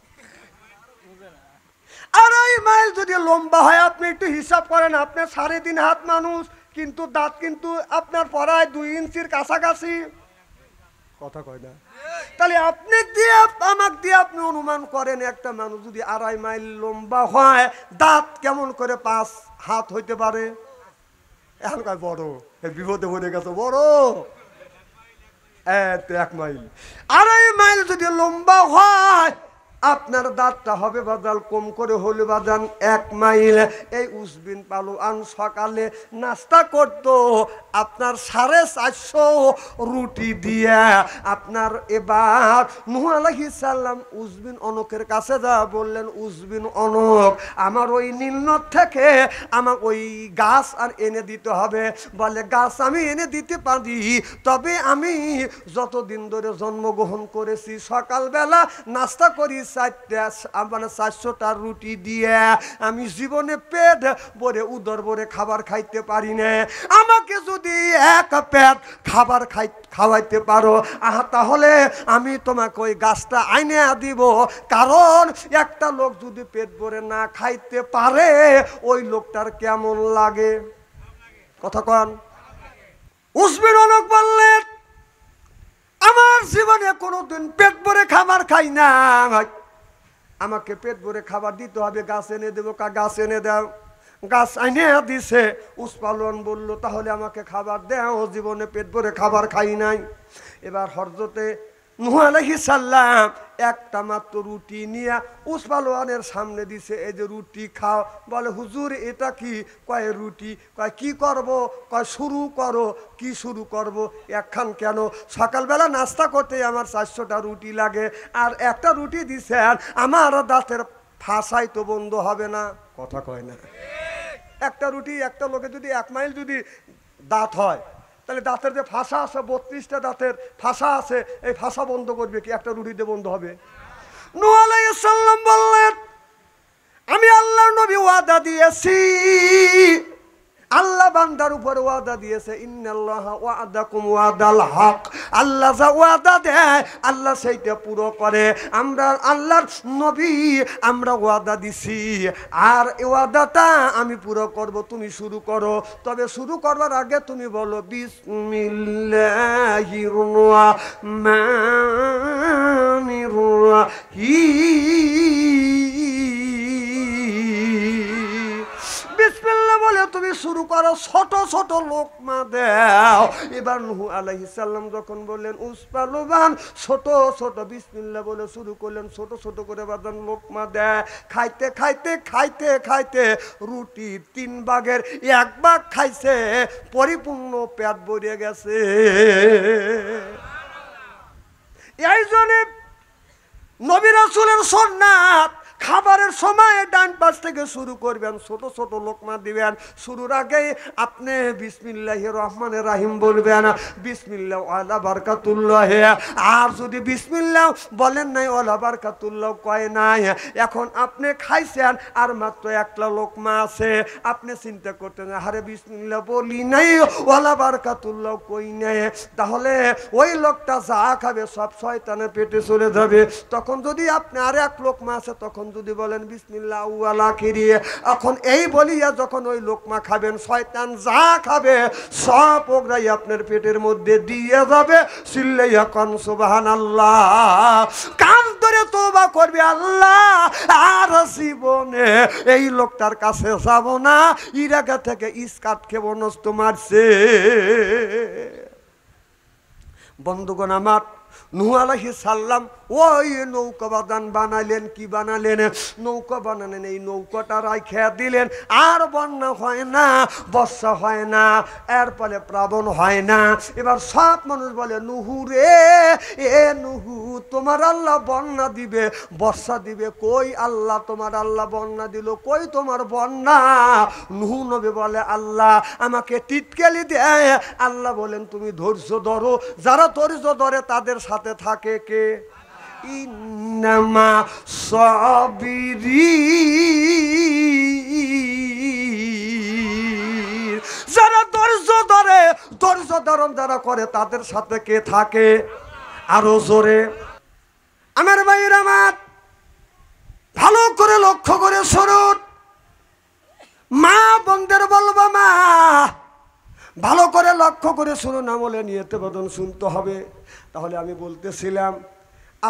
[SPEAKER 1] আড়াই মাইল যদি লম্বা হয় আপনি একটু হিসাব করেন আপনি সাড়ে তিন হাত মানুষ কিন্তু দাঁত কিন্তু আপনার পড়ায় দুই ইঞ্চির কাছাকাছি কথা কয় না তাহলে আপনি দিয়ে আমাকে দিয়ে আপনি অনুমান করেন একটা মানুষ যদি আড়াই মাইল লম্বা হয় দাঁত কেমন করে পাঁচ হাত হইতে পারে এখন কয় বড় বিপদে মনে গেছে বড় এক মাইল আড়াই মাইল যদি লম্বা হয় আপনার দাঁতটা হবে বাজান কম করে হলে বাজান এক মাইল এই উসবিন পালোয়ান সকালে নাস্তা করত আপনার সাড়ে চারশো রুটি দিয়ে আপনার এবার নুহ সাল্লাম উসবিন অনকের কাছে যা বললেন উসবিন অনক আমার ওই নীলনদ থেকে আমার ওই গাছ আর এনে দিতে হবে বলে গাছ আমি এনে দিতে পারি তবে আমি যতদিন ধরে জন্মগ্রহণ করেছি সকালবেলা নাস্তা করি চারটা মানে চারশোটা রুটি দিয়ে আমি জীবনে পেট ভরে উদর বরে খাবার খাইতে পারি না আমাকে যদি এক পেট খাবার খাই খাওয়াইতে পারো আহা তাহলে আমি তোমাকে ওই গাছটা আইনে দিব কারণ একটা লোক যদি পেট ভরে না খাইতে পারে ওই লোকটার কেমন লাগে কথা কন উসমির অনেক বললেন আমার জীবনে কোনোদিন পেট ভরে খাবার খাই না ভাই আমাকে পেট ভরে খাবার দিতে হবে গাছ এনে দেবো কা গাছ এনে দাও গাছ এনে দিছে উৎপালন বলল তাহলে আমাকে খাবার দেও জীবনে পেট ভরে খাবার খাই নাই এবার হরজতে মুহানাহি সাল্লাম একটা মাত্র রুটি নিয়ে উসমালোয়ানের সামনে দিছে এই যে রুটি খাও বলে হুজুর এটা কি কয় রুটি কয় কি করব কয় শুরু করো কি শুরু করব একখান কেন সকালবেলা নাস্তা করতে আমার চারশোটা রুটি লাগে আর একটা রুটি দিছে আর আমার দাঁতের ফাঁসাই তো বন্ধ হবে না কথা কয় না একটা রুটি একটা লোকে যদি এক মাইল যদি দাঁত হয় তাহলে দাঁতের যে ফাঁসা আছে বত্রিশটা দাঁতের ফাঁসা আছে এই ফাঁসা বন্ধ করবে কি একটা রুটিতে বন্ধ হবে বললেন আমি আল্লাহ নবী ওয়াদা দিয়েছি বান্দার উপর ওয়াদা দিয়েছে হক আল্লাহ যা ওয়াদা দেয় আল্লাহ সেইটা পুরো করে আমরা আল্লাহর নবী আমরা ওয়াদা দিছি আর ওয়াদাটা আমি পুরো করব তুমি শুরু করো তবে শুরু করবার আগে তুমি বলো বিসমিল্লাহ মা বলে তুমি শুরু করো ছোট ছোট লোক লোকমা দেও এবার নুহু আলাইসাল্লাম যখন বললেন উসপালুবান ছোট ছোট বিসমিল্লা বলে শুরু করলেন ছোট ছোট করে বাদান মা দেয় খাইতে খাইতে খাইতে খাইতে রুটি তিন বাঘের এক বাঘ খাইছে পরিপূর্ণ পেট ভরে গেছে এই জন্য নবী রাসুলের সন্ন্যাত খাবারের সময় ডান পাশ থেকে শুরু করবেন ছোট ছোট লোকমা দিবেন শুরুর আগে আপনি বিসমিল্লাহ রহমান রাহিম বলবেন বিসমিল্লা আলা বারকাতুল্লাহ আর যদি বিসমিল্লাহ বলেন নাই ওলা বারকাতুল্লাহ কয় নাই এখন আপনি খাইছেন আর মাত্র একটা লোকমা আছে আপনি চিন্তা করতেন আরে বিসমিল্লা বলি নাই ওলা বারকাতুল্লাহ কই নাই তাহলে ওই লোকটা যা খাবে সব শয়তানের পেটে চলে যাবে তখন যদি আপনি আর এক লোকমা আছে তখন যদি বলেন বিসমিল্লা এখন এই বলিয়া যখন ওই লোকমা খাবেন শয়তান যা খাবে সব ওগরাই আপনার পেটের মধ্যে দিয়ে যাবে সুবাহান আল্লাহ কান ধরে তোবা করবে আল্লাহ আর জীবনে এই লোকটার কাছে যাব না ইরাকা থেকে ইস্কাট মারছে বন্ধুগণ আমার নুহ আলাহি সাল্লাম ওই নৌকা বাদান বানালেন কি বানালেন নৌকা বানালেন এই নৌকাটা রাইখে দিলেন আর বন্যা হয় না বর্ষা হয় না এর ফলে প্লাবন হয় না এবার সব মানুষ বলে নুহু রে এ নুহু তোমার আল্লাহ বন্যা দিবে বর্ষা দিবে কই আল্লাহ তোমার আল্লাহ বন্যা দিল কই তোমার বন্যা নুহু নবী বলে আল্লাহ আমাকে টিটকেলি দেয় আল্লাহ বলেন তুমি ধৈর্য ধরো যারা ধৈর্য ধরে তাদের সাথে সাথে থাকে কে ইন্নামা সাবিরি যারা ধৈর্য ধরে ধৈর্য ধারণ যারা করে তাদের সাথে কে থাকে আরো জোরে আমার ভাইয়ের আমার ভালো করে লক্ষ্য করে সরুন মা বন্ধের বলবা মা ভালো করে লক্ষ্য করে শুনুন আমলে নিয়ে বদন শুনতে হবে তাহলে আমি বলতেছিলাম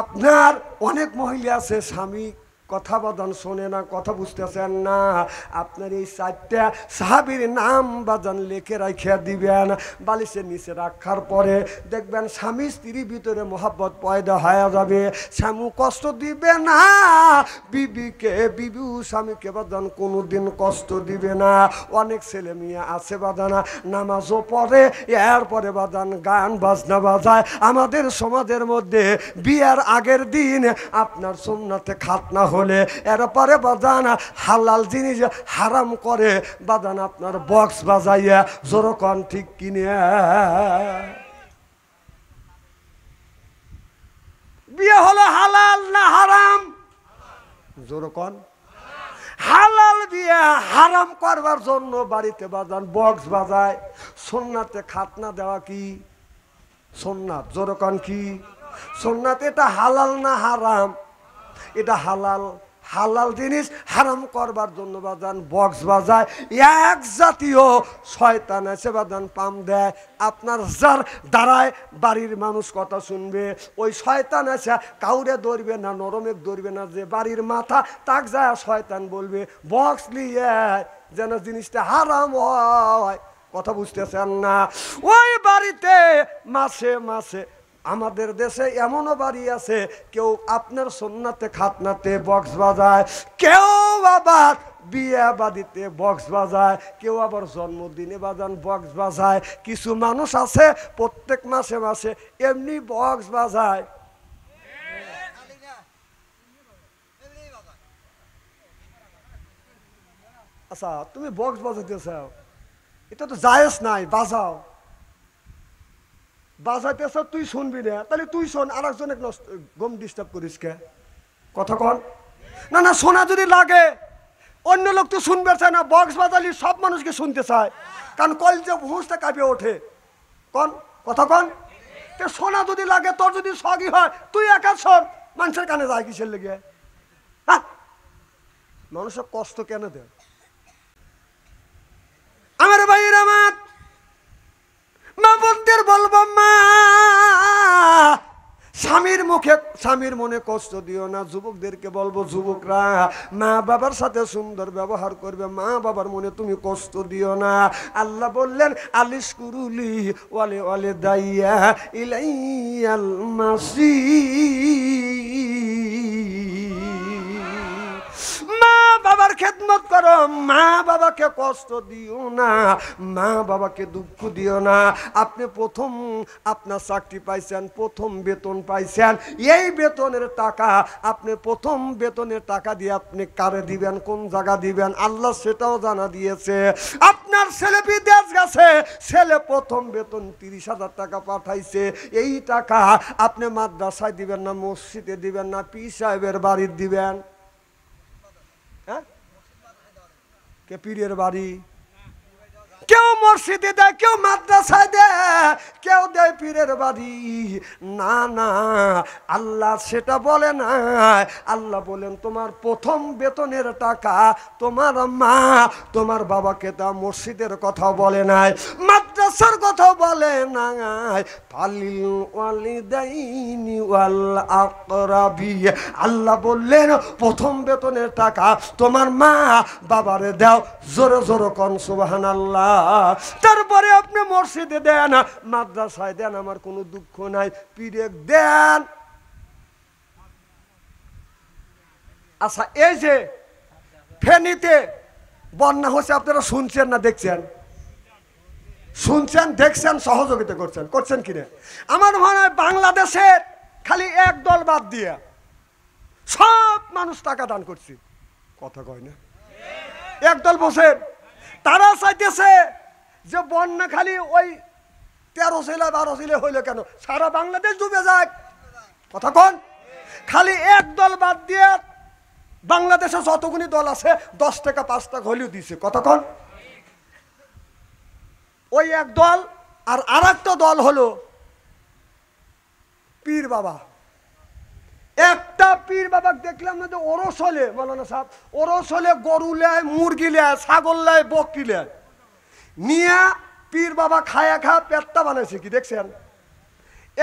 [SPEAKER 1] আপনার অনেক মহিলা আছে স্বামী কথা বাদন শোনে না কথা বুঝতেছেন না আপনার এই চারটা সাহাবির নাম বাজান লেখে রাখিয়া দিবেন বালিশের নিচে রাখার পরে দেখবেন স্বামী স্ত্রীর ভিতরে মোহাব্বত পয়দা হয়ে যাবে স্বামী কষ্ট দিবে না বিবিকে বিবিউ স্বামীকে বাদন কোনো দিন কষ্ট দিবে না অনেক ছেলে মেয়ে আছে বাদানা নামাজও পড়ে এরপরে বাদান গান বাজনা বাজায় আমাদের সমাজের মধ্যে বিয়ার আগের দিন আপনার সোমনাথে খাতনা হয়ে হলে এরপরে বাজানা হালাল জিনিস হারাম করে বাজান আপনার বক্স বাজাইয়া জোরকন ঠিক কিনে বিয়ে হলো হালাল না হারাম জোরকন হালাল বিয়ে হারাম করবার জন্য বাড়িতে বাজান বক্স বাজায় সোননাতে খাতনা দেওয়া কি সোননাথ জোরকন কি সোননাথ এটা হালাল না হারাম এটা হালাল হালাল জিনিস হারাম করবার জন্য বাজান বক্স বাজায় এক জাতীয় শয়তান এসে বাজান পাম দেয় আপনার যার দ্বারায় বাড়ির মানুষ কথা শুনবে ওই শয়তান এসে কাউরে ধরবে না নরমে ধরবে না যে বাড়ির মাথা তাক যায় শয়তান বলবে বক্স নিয়ে যেন জিনিসটা হারাম হয় কথা বুঝতেছেন না ওই বাড়িতে মাসে মাসে আমাদের দেশে এমনও বাড়ি আছে কেউ আপনার সন্নাতে খাতনাতে বক্স বাজায় কেউ আবার বিয়া বাদিতে বক্স বাজায় কেউ আবার জন্মদিনে বাজান বক্স বাজায় কিছু মানুষ আছে প্রত্যেক মাসে মাসে এমনি বক্স বাজায় আচ্ছা তুমি বক্স বাজাতে চাও এটা তো যায়স নাই বাজাও বাজাইতেছ তুই শুনবি না তাহলে তুই শোন আর একজনে গম ডিস্টার্ব করিস কে কথা কন না না শোনা যদি লাগে অন্য লোক তো শুনবে চায় না বক্স বাজালি সব মানুষকে শুনতে চায় কারণ কল যে ভুসটা কাঁপিয়ে ওঠে কন কথা কন তো শোনা যদি লাগে তোর যদি সগি হয় তুই একা শোন মানুষের কানে যায় কিসের লেগে হ্যাঁ মানুষের কষ্ট কেন দেয় আমার ভাই আমার মা বোনদের বলবো মা স্বামীর মুখে স্বামীর মনে কষ্ট দিও না যুবকদেরকে বলবো যুবকরা মা বাবার সাথে সুন্দর ব্যবহার করবে মা বাবার মনে তুমি কষ্ট দিও না আল্লাহ বললেন আলিশ কুরুলি ওয়ালে ওয়ালে দাইয়া ইলাইয়াল মাসি বাবার খেদমত করো মা বাবাকে কষ্ট দিও না মা বাবাকে দুঃখ দিও না আপনি প্রথম আপনার চাকরি পাইছেন প্রথম বেতন পাইছেন এই বেতনের টাকা আপনি প্রথম বেতনের টাকা দিয়ে আপনি কারে দিবেন কোন জায়গা দিবেন আল্লাহ সেটাও জানা দিয়েছে আপনার ছেলে বিদেশ গেছে ছেলে প্রথম বেতন তিরিশ হাজার টাকা পাঠাইছে এই টাকা আপনি মাদ্রাসায় দিবেন না মসজিদে দিবেন না পি সাহেবের বাড়ির দিবেন के पीरियड बारी क्यों মসজিদে দেয় কেউ মাদ্রাসায় দেয় কেউ দেয় পীরের বাড়ি না না আল্লাহ সেটা বলে না আল্লাহ বলেন তোমার প্রথম বেতনের টাকা তোমার মা তোমার বাবাকে দাও মসজিদের কথা বলে নাই মাদ্রাসার কথা বলে না আল্লাহ বললেন প্রথম বেতনের টাকা তোমার মা বাবারে দাও জোরে জোরে কন আল্লাহ তারপরে আপনি মসজিদে দেন মাদ্রাসায় দেন আমার কোনো দুঃখ নাই পিরেক দেন আচ্ছা এই যে ফেনীতে বন্যা হচ্ছে আপনারা শুনছেন না দেখছেন শুনছেন দেখছেন সহযোগিতা করছেন করছেন কিনে আমার মনে হয় বাংলাদেশের খালি এক দল বাদ দিয়ে সব মানুষ টাকা দান করছি কথা কয় না একদল বসেন তারা চাইতেছে যে বন্যা খালি ওই তেরো ছেলে বারো ছেলে হইল কেন সারা বাংলাদেশ ডুবে যাক কথা কন খালি এক দল বাদ দিয়ে বাংলাদেশে যতগুলি দল আছে দশ টাকা পাঁচ টাকা হলেও দিছে কন ওই এক দল আর আর একটা দল হলো পীর বাবা একটা পীর বাবা দেখলাম না যে ওরস হলে মালানা সাহেব ওরস হলে গরু লেয় মুরগি লেয় ছাগল লেয় বকরি লেয় নিয়া পীর বাবা খায়া খা পেটটা বানাইছে কি দেখছেন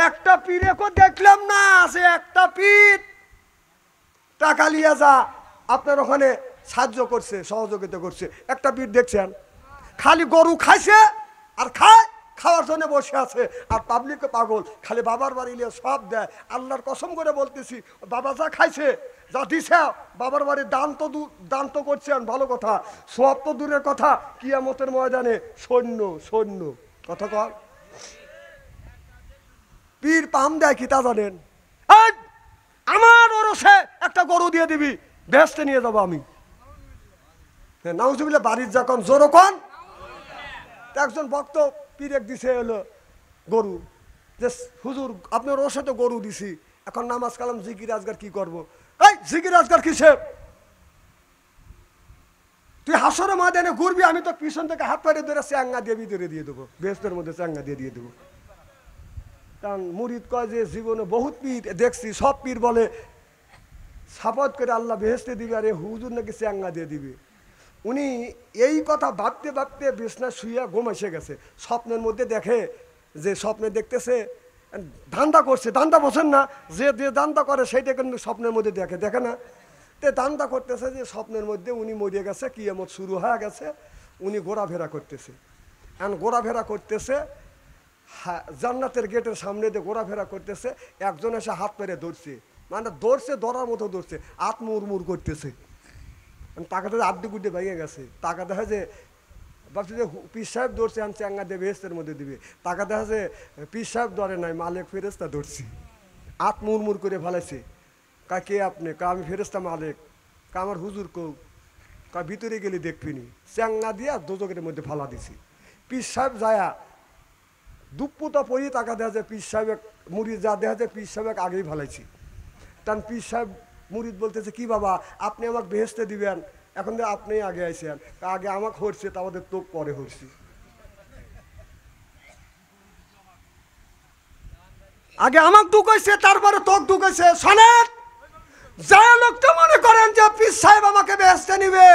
[SPEAKER 1] একটা পীর এখন দেখলাম না আছে একটা পীর টাকা লিয়া যা আপনার ওখানে সাহায্য করছে সহযোগিতা করছে একটা পীর দেখছেন খালি গরু খাইছে আর খায় খাওয়ার জন্য বসে আছে আর পাবলিক পাগল খালি বাবার বাড়ি নিয়ে সব দেয় আল্লাহর কসম করে বলতেছি বাবা যা খাইছে যা দিছা বাবার বাড়ি দান তো দান তো করছেন ভালো কথা সব তো দূরের কথা কিয়ামতের ময়দানে সৈন্য সৈন্য কথা কর পীর পাম দেয় কি তা জানেন আমার ওরসে একটা গরু দিয়ে দিবি ব্যস্ত নিয়ে যাবো আমি নাউজুবিল্লা বাড়ির যখন কন একজন ভক্ত পীর এক দিছে হলো গরু যে হুজুর আপনার ওর তো গরু দিছি এখন নামাজ কালাম জিকির আজগার কি করবো এই জিগির আজগার কিসের তুই হাসরে মাদানে ঘুরবি আমি তো পিছন থেকে হাত পাড়ে ধরে চ্যাঙ্গা দিয়ে ভিতরে দিয়ে দেবো বেহস্তের মধ্যে চ্যাঙ্গা দিয়ে দিয়ে দেবো কারণ মুরিদ কয় যে জীবনে বহুত পীর দেখছি সব পীর বলে সাপত করে আল্লাহ বেহেস্তে দিবে আর এ হুজুর নাকি চ্যাঙ্গা দিয়ে দিবে উনি এই কথা ভাবতে ভাবতে বিছনা শুইয়া ঘুম এসে গেছে স্বপ্নের মধ্যে দেখে যে স্বপ্নে দেখতেছে ধান্দা করছে ধান্দা বসেন না যে যে ধান্দা করে সেইটা কিন্তু স্বপ্নের মধ্যে দেখে দেখে না তে ধান্দা করতেছে যে স্বপ্নের মধ্যে উনি মরিয়ে গেছে কিয়ামত শুরু হয়ে গেছে উনি ঘোরাফেরা করতেছে এন ঘোরাফেরা করতেছে জান্নাতের গেটের সামনে দিয়ে ঘোরাফেরা করতেছে একজন এসে হাত পেরে ধরছে মানে ধরছে ধরার মতো ধরছে আত্মুরমুর করতেছে তো আড্ডি গুড্ডি ভেঙে গেছে টাকা দেখা যে ভাবছি যে পীর সাহেব ধরছে আমি চ্যাঙ্গা দেবে এস্তের মধ্যে দিবে তাকাতে দেখা যে সাহেব ধরে নাই মালিক ফেরেস্তা ধরছি আত মুড়মুড় করে ফেলেছে কা কে আপনি কা আমি ফেরেস্তা মালিক কা আমার হুজুর কৌ কা ভিতরে গেলে দেখবিনি চ্যাঙ্গা দিয়া দোজকের মধ্যে ফালা দিছি পিস সাহেব যায়া দুপুটা পড়িয়ে টাকা দেখা যায় পীর সাহেব মুড়ি যা দেখা যায় পিস সাহেব আগেই ফেলাইছি তান পিস সাহেব মুরিদ বলতেছে কি বাবা আপনি আমাকে বেহেস্তে দিবেন এখন তো আপনি আগে আইসেন আগে আমাকে হরছে তা আমাদের তো পরে হরছি আগে তো কইছে তারপরে তোক দুকাইছে সনেট যা লোকটা মনে করেন যে পীর সাহেব আমাকে বেসতে নিবে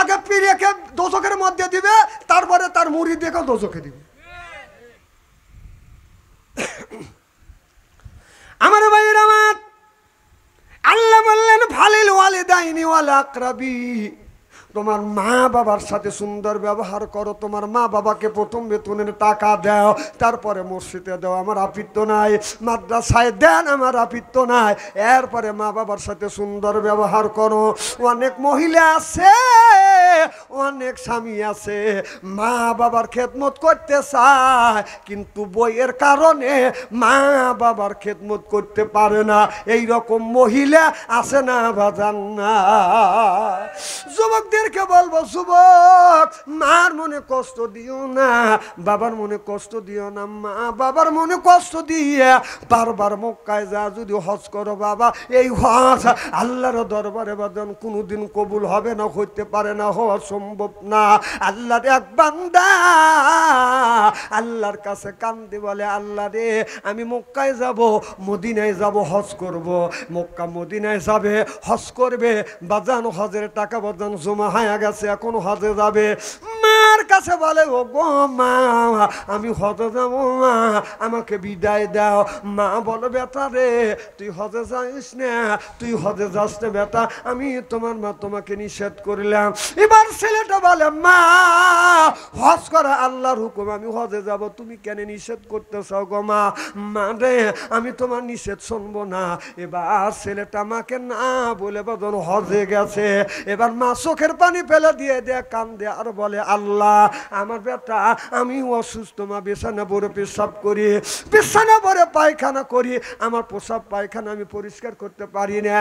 [SPEAKER 1] আগে পীরেকে দোষকের মধ্যে দিবে তারপরে তার মুড়ি দেখে দোষকে দিবে আমার ভাইয়ের আমার আল্লাহ বললেন ফালিল ওয়ালিদাইনি ওয়াল আকরাবি তোমার মা বাবার সাথে সুন্দর ব্যবহার করো তোমার মা বাবাকে প্রথম বেতনের টাকা দাও তারপরে মসজিদে দাও আমার আপিত্ব নাই মাদ্রাসায় দেন আমার আপিত্ব নাই এরপরে মা বাবার সাথে সুন্দর ব্যবহার করো অনেক মহিলা আছে অনেক স্বামী আছে মা বাবার খেদমত করতে চায় কিন্তু বইয়ের কারণে মা বাবার খেদমত করতে পারে না এই রকম মহিলা আছে না বাজান না যুবকদেরকে বলবো যুবক মার মনে কষ্ট দিও না বাবার মনে কষ্ট দিও না মা বাবার মনে কষ্ট দিয়ে বারবার মক্কায় যা যদি হজ করো বাবা এই হজ আল্লাহর দরবারে বাজান কোনোদিন কবুল হবে না হইতে পারে না হওয়া সম্ভব না আল্লাহর এক বান্দা আল্লাহর কাছে কান্দি বলে আল্লাহ রে আমি মক্কায় যাব মদিনায় যাব হজ করব মক্কা মদিনায় যাবে হজ করবে বাজান হজের টাকা বাজান জমা হায়া গেছে এখন হজে যাবে মা আমার কাছে বলে ও গো মা আমি হজে যাব মা আমাকে বিদায় দাও মা বলো বেটা রে তুই হজে যাইস না তুই হজে যাস না বেটা আমি তোমার মা তোমাকে নিষেধ করিলাম এবার ছেলেটা বলে মা হজ করা আল্লাহর হুকুম আমি হজে যাব তুমি কেন নিষেধ করতেছ গো মা মা রে আমি তোমার নিষেধ শুনব না এবার ছেলেটা মাকে না বলে বদন হজে গেছে এবার মা চোখের পানি ফেলে দিয়ে দেয় কান দেয় আর বলে আল্লাহ আল্লাহ আমার বেটা আমি অসুস্থ মা বিছানা বড় পেশাব করি বিছানা বড় পায়খানা করি আমার পোশাব পায়খানা আমি পরিষ্কার করতে পারি না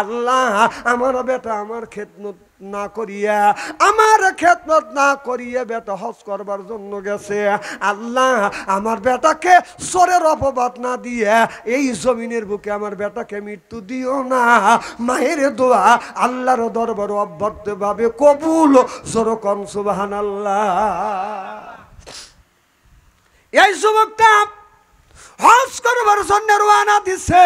[SPEAKER 1] আল্লাহ আমার বেটা আমার খেতনত না করিয়া আমার খেতমত না করিয়া বেটা হজ করবার জন্য গেছে আল্লাহ আমার বেটাকে সরের অপবাদ না দিয়া এই জমিনের বুকে আমার বেটাকে মৃত্যু দিও না মায়ের দোয়া আল্লাহর দরবার অব্যর্থভাবে কবুল সরকন সুবাহান আল্লাহ এই যুবকটা হজ করবার জন্য রানা দিছে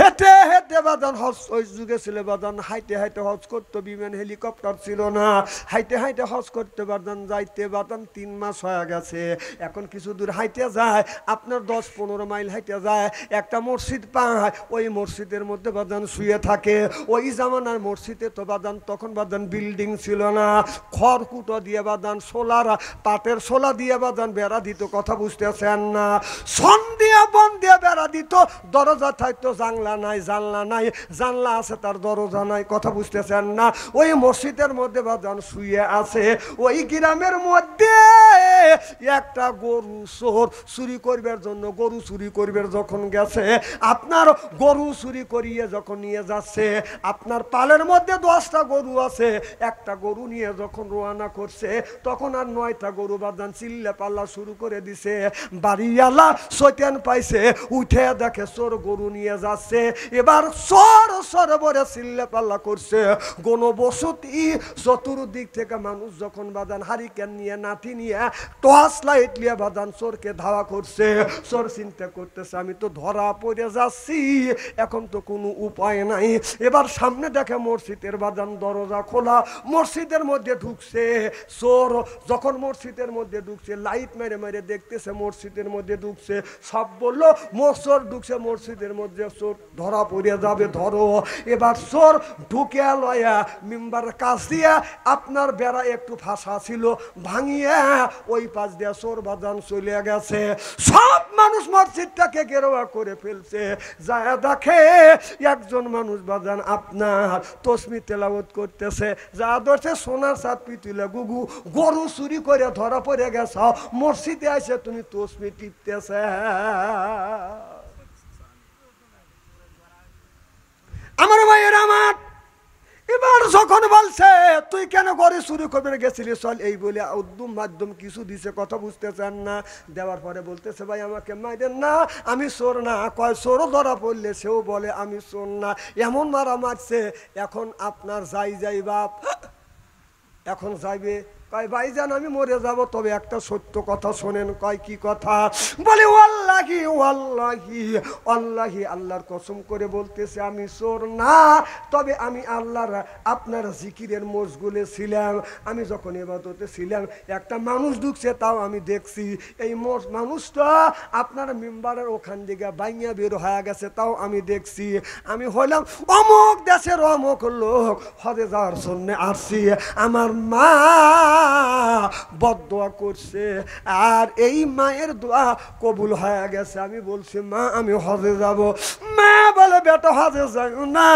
[SPEAKER 1] হেঁটে হেঁটে বাজান হজ ওই যুগে ছিল বাজান হাইটে হাইটে হজ করতো বিমান হেলিকপ্টার ছিল না হাইটে হাইটে হজ করতে বাজান যাইতে বাজান তিন মাস হয়ে গেছে এখন কিছু দূর হাইতে যায় আপনার দশ পনেরো মাইল হাইটে যায় একটা মসজিদ পায় ওই মসজিদের মধ্যে বাজান শুয়ে থাকে ওই জামানার মসজিদে তো বাদান তখন বাদান বিল্ডিং ছিল না খড়কুটো দিয়ে বাদান সোলার পাটের সোলা দিয়ে বাদান বেড়া দিত কথা বুঝতেছেন না সন্ধ্যা বন দিয়ে বেড়া দিত দরজা থাকতো জাং বাংলা নাই জানলা নাই জানলা আছে তার দরজা নাই কথা বুঝতেছেন না ওই মসজিদের মধ্যে বাজান শুয়ে আছে ওই গ্রামের মধ্যে একটা গরু চোর চুরি করবার জন্য গরু চুরি করবার যখন গেছে আপনার গরু চুরি করিয়ে যখন নিয়ে যাচ্ছে আপনার পালের মধ্যে দশটা গরু আছে একটা গরু নিয়ে যখন রোয়ানা করছে তখন আর নয়টা গরু বাদান চিল্লে পাল্লা শুরু করে দিছে বাড়িয়ালা সৈতেন পাইছে উঠে দেখে চোর গরু নিয়ে যাচ্ছে আসছে এবার সর সরবরে সিল্লে পাল্লা করছে গণবসতি চতুর্দিক থেকে মানুষ যখন বাজান হারিকেন নিয়ে নাতি নিয়ে টর্চ লাইট নিয়ে বাজান সরকে ধাওয়া করছে সর চিন্তা করতেছে আমি তো ধরা পড়ে যাচ্ছি এখন তো কোনো উপায় নাই এবার সামনে দেখে মসজিদের বাজান দরজা খোলা মসজিদের মধ্যে ঢুকছে সর যখন মসজিদের মধ্যে ঢুকছে লাইট মেরে মেরে দেখতেছে মসজিদের মধ্যে ঢুকছে সব বললো মোর সর ঢুকছে মসজিদের মধ্যে সর ধরা পড়িয়া যাবে ধরো এবার সর ঢুকিয়া লয়া মিম্বার কাছ দিয়া আপনার বেড়া একটু ফাঁসা ছিল ভাঙিয়া ওই পাশ দিয়া সর বাজান চলিয়া গেছে সব মানুষ মসজিদটাকে গেরোয়া করে ফেলছে যায়া দেখে একজন মানুষ বাজান আপনার তসমি তেলাওত করতেছে যা ধরছে সোনার সাত পিতুলে গুগু গরু চুরি করে ধরা পড়ে গেছ মসজিদে আসে তুমি তসমি টিপতেছে আমার ভাইয়ের আমার এবার যখন বলছে তুই কেন ঘরে শুরু করবে গেছিলি চল এই বলে উদ্যম মাধ্যম কিছু দিছে কথা বুঝতেছেন না দেওয়ার পরে বলতেছে ভাই আমাকে মাইদেন না আমি সোর না কয় সোরও ধরা পড়লে সেও বলে আমি সোর না এমন মারা মারছে এখন আপনার যাই যাই বাপ এখন যাইবে কয় ভাইজান আমি মরে যাব তবে একটা সত্য কথা শোনেন কয় কি কথা বলে আল্লাহি আল্লাহি আল্লাহি আল্লাহর কসম করে বলতেছে আমি চোর না তবে আমি আল্লাহর আপনার জিকিরের মশগুলে ছিলাম আমি যখন এবারতে ছিলাম একটা মানুষ ঢুকছে তাও আমি দেখছি এই মানুষটা আপনার মেম্বারের ওখান থেকে বাইয়া বের হয়ে গেছে তাও আমি দেখছি আমি হইলাম অমুক দেশের অমুক লোক হজে যাওয়ার জন্য আসছি আমার মা বদোয়া করছে আর এই মায়ের দোয়া কবুল হয়ে গেছে আমি বলছি মা আমি হজে যাব মা বলে বেটা হজে যাই না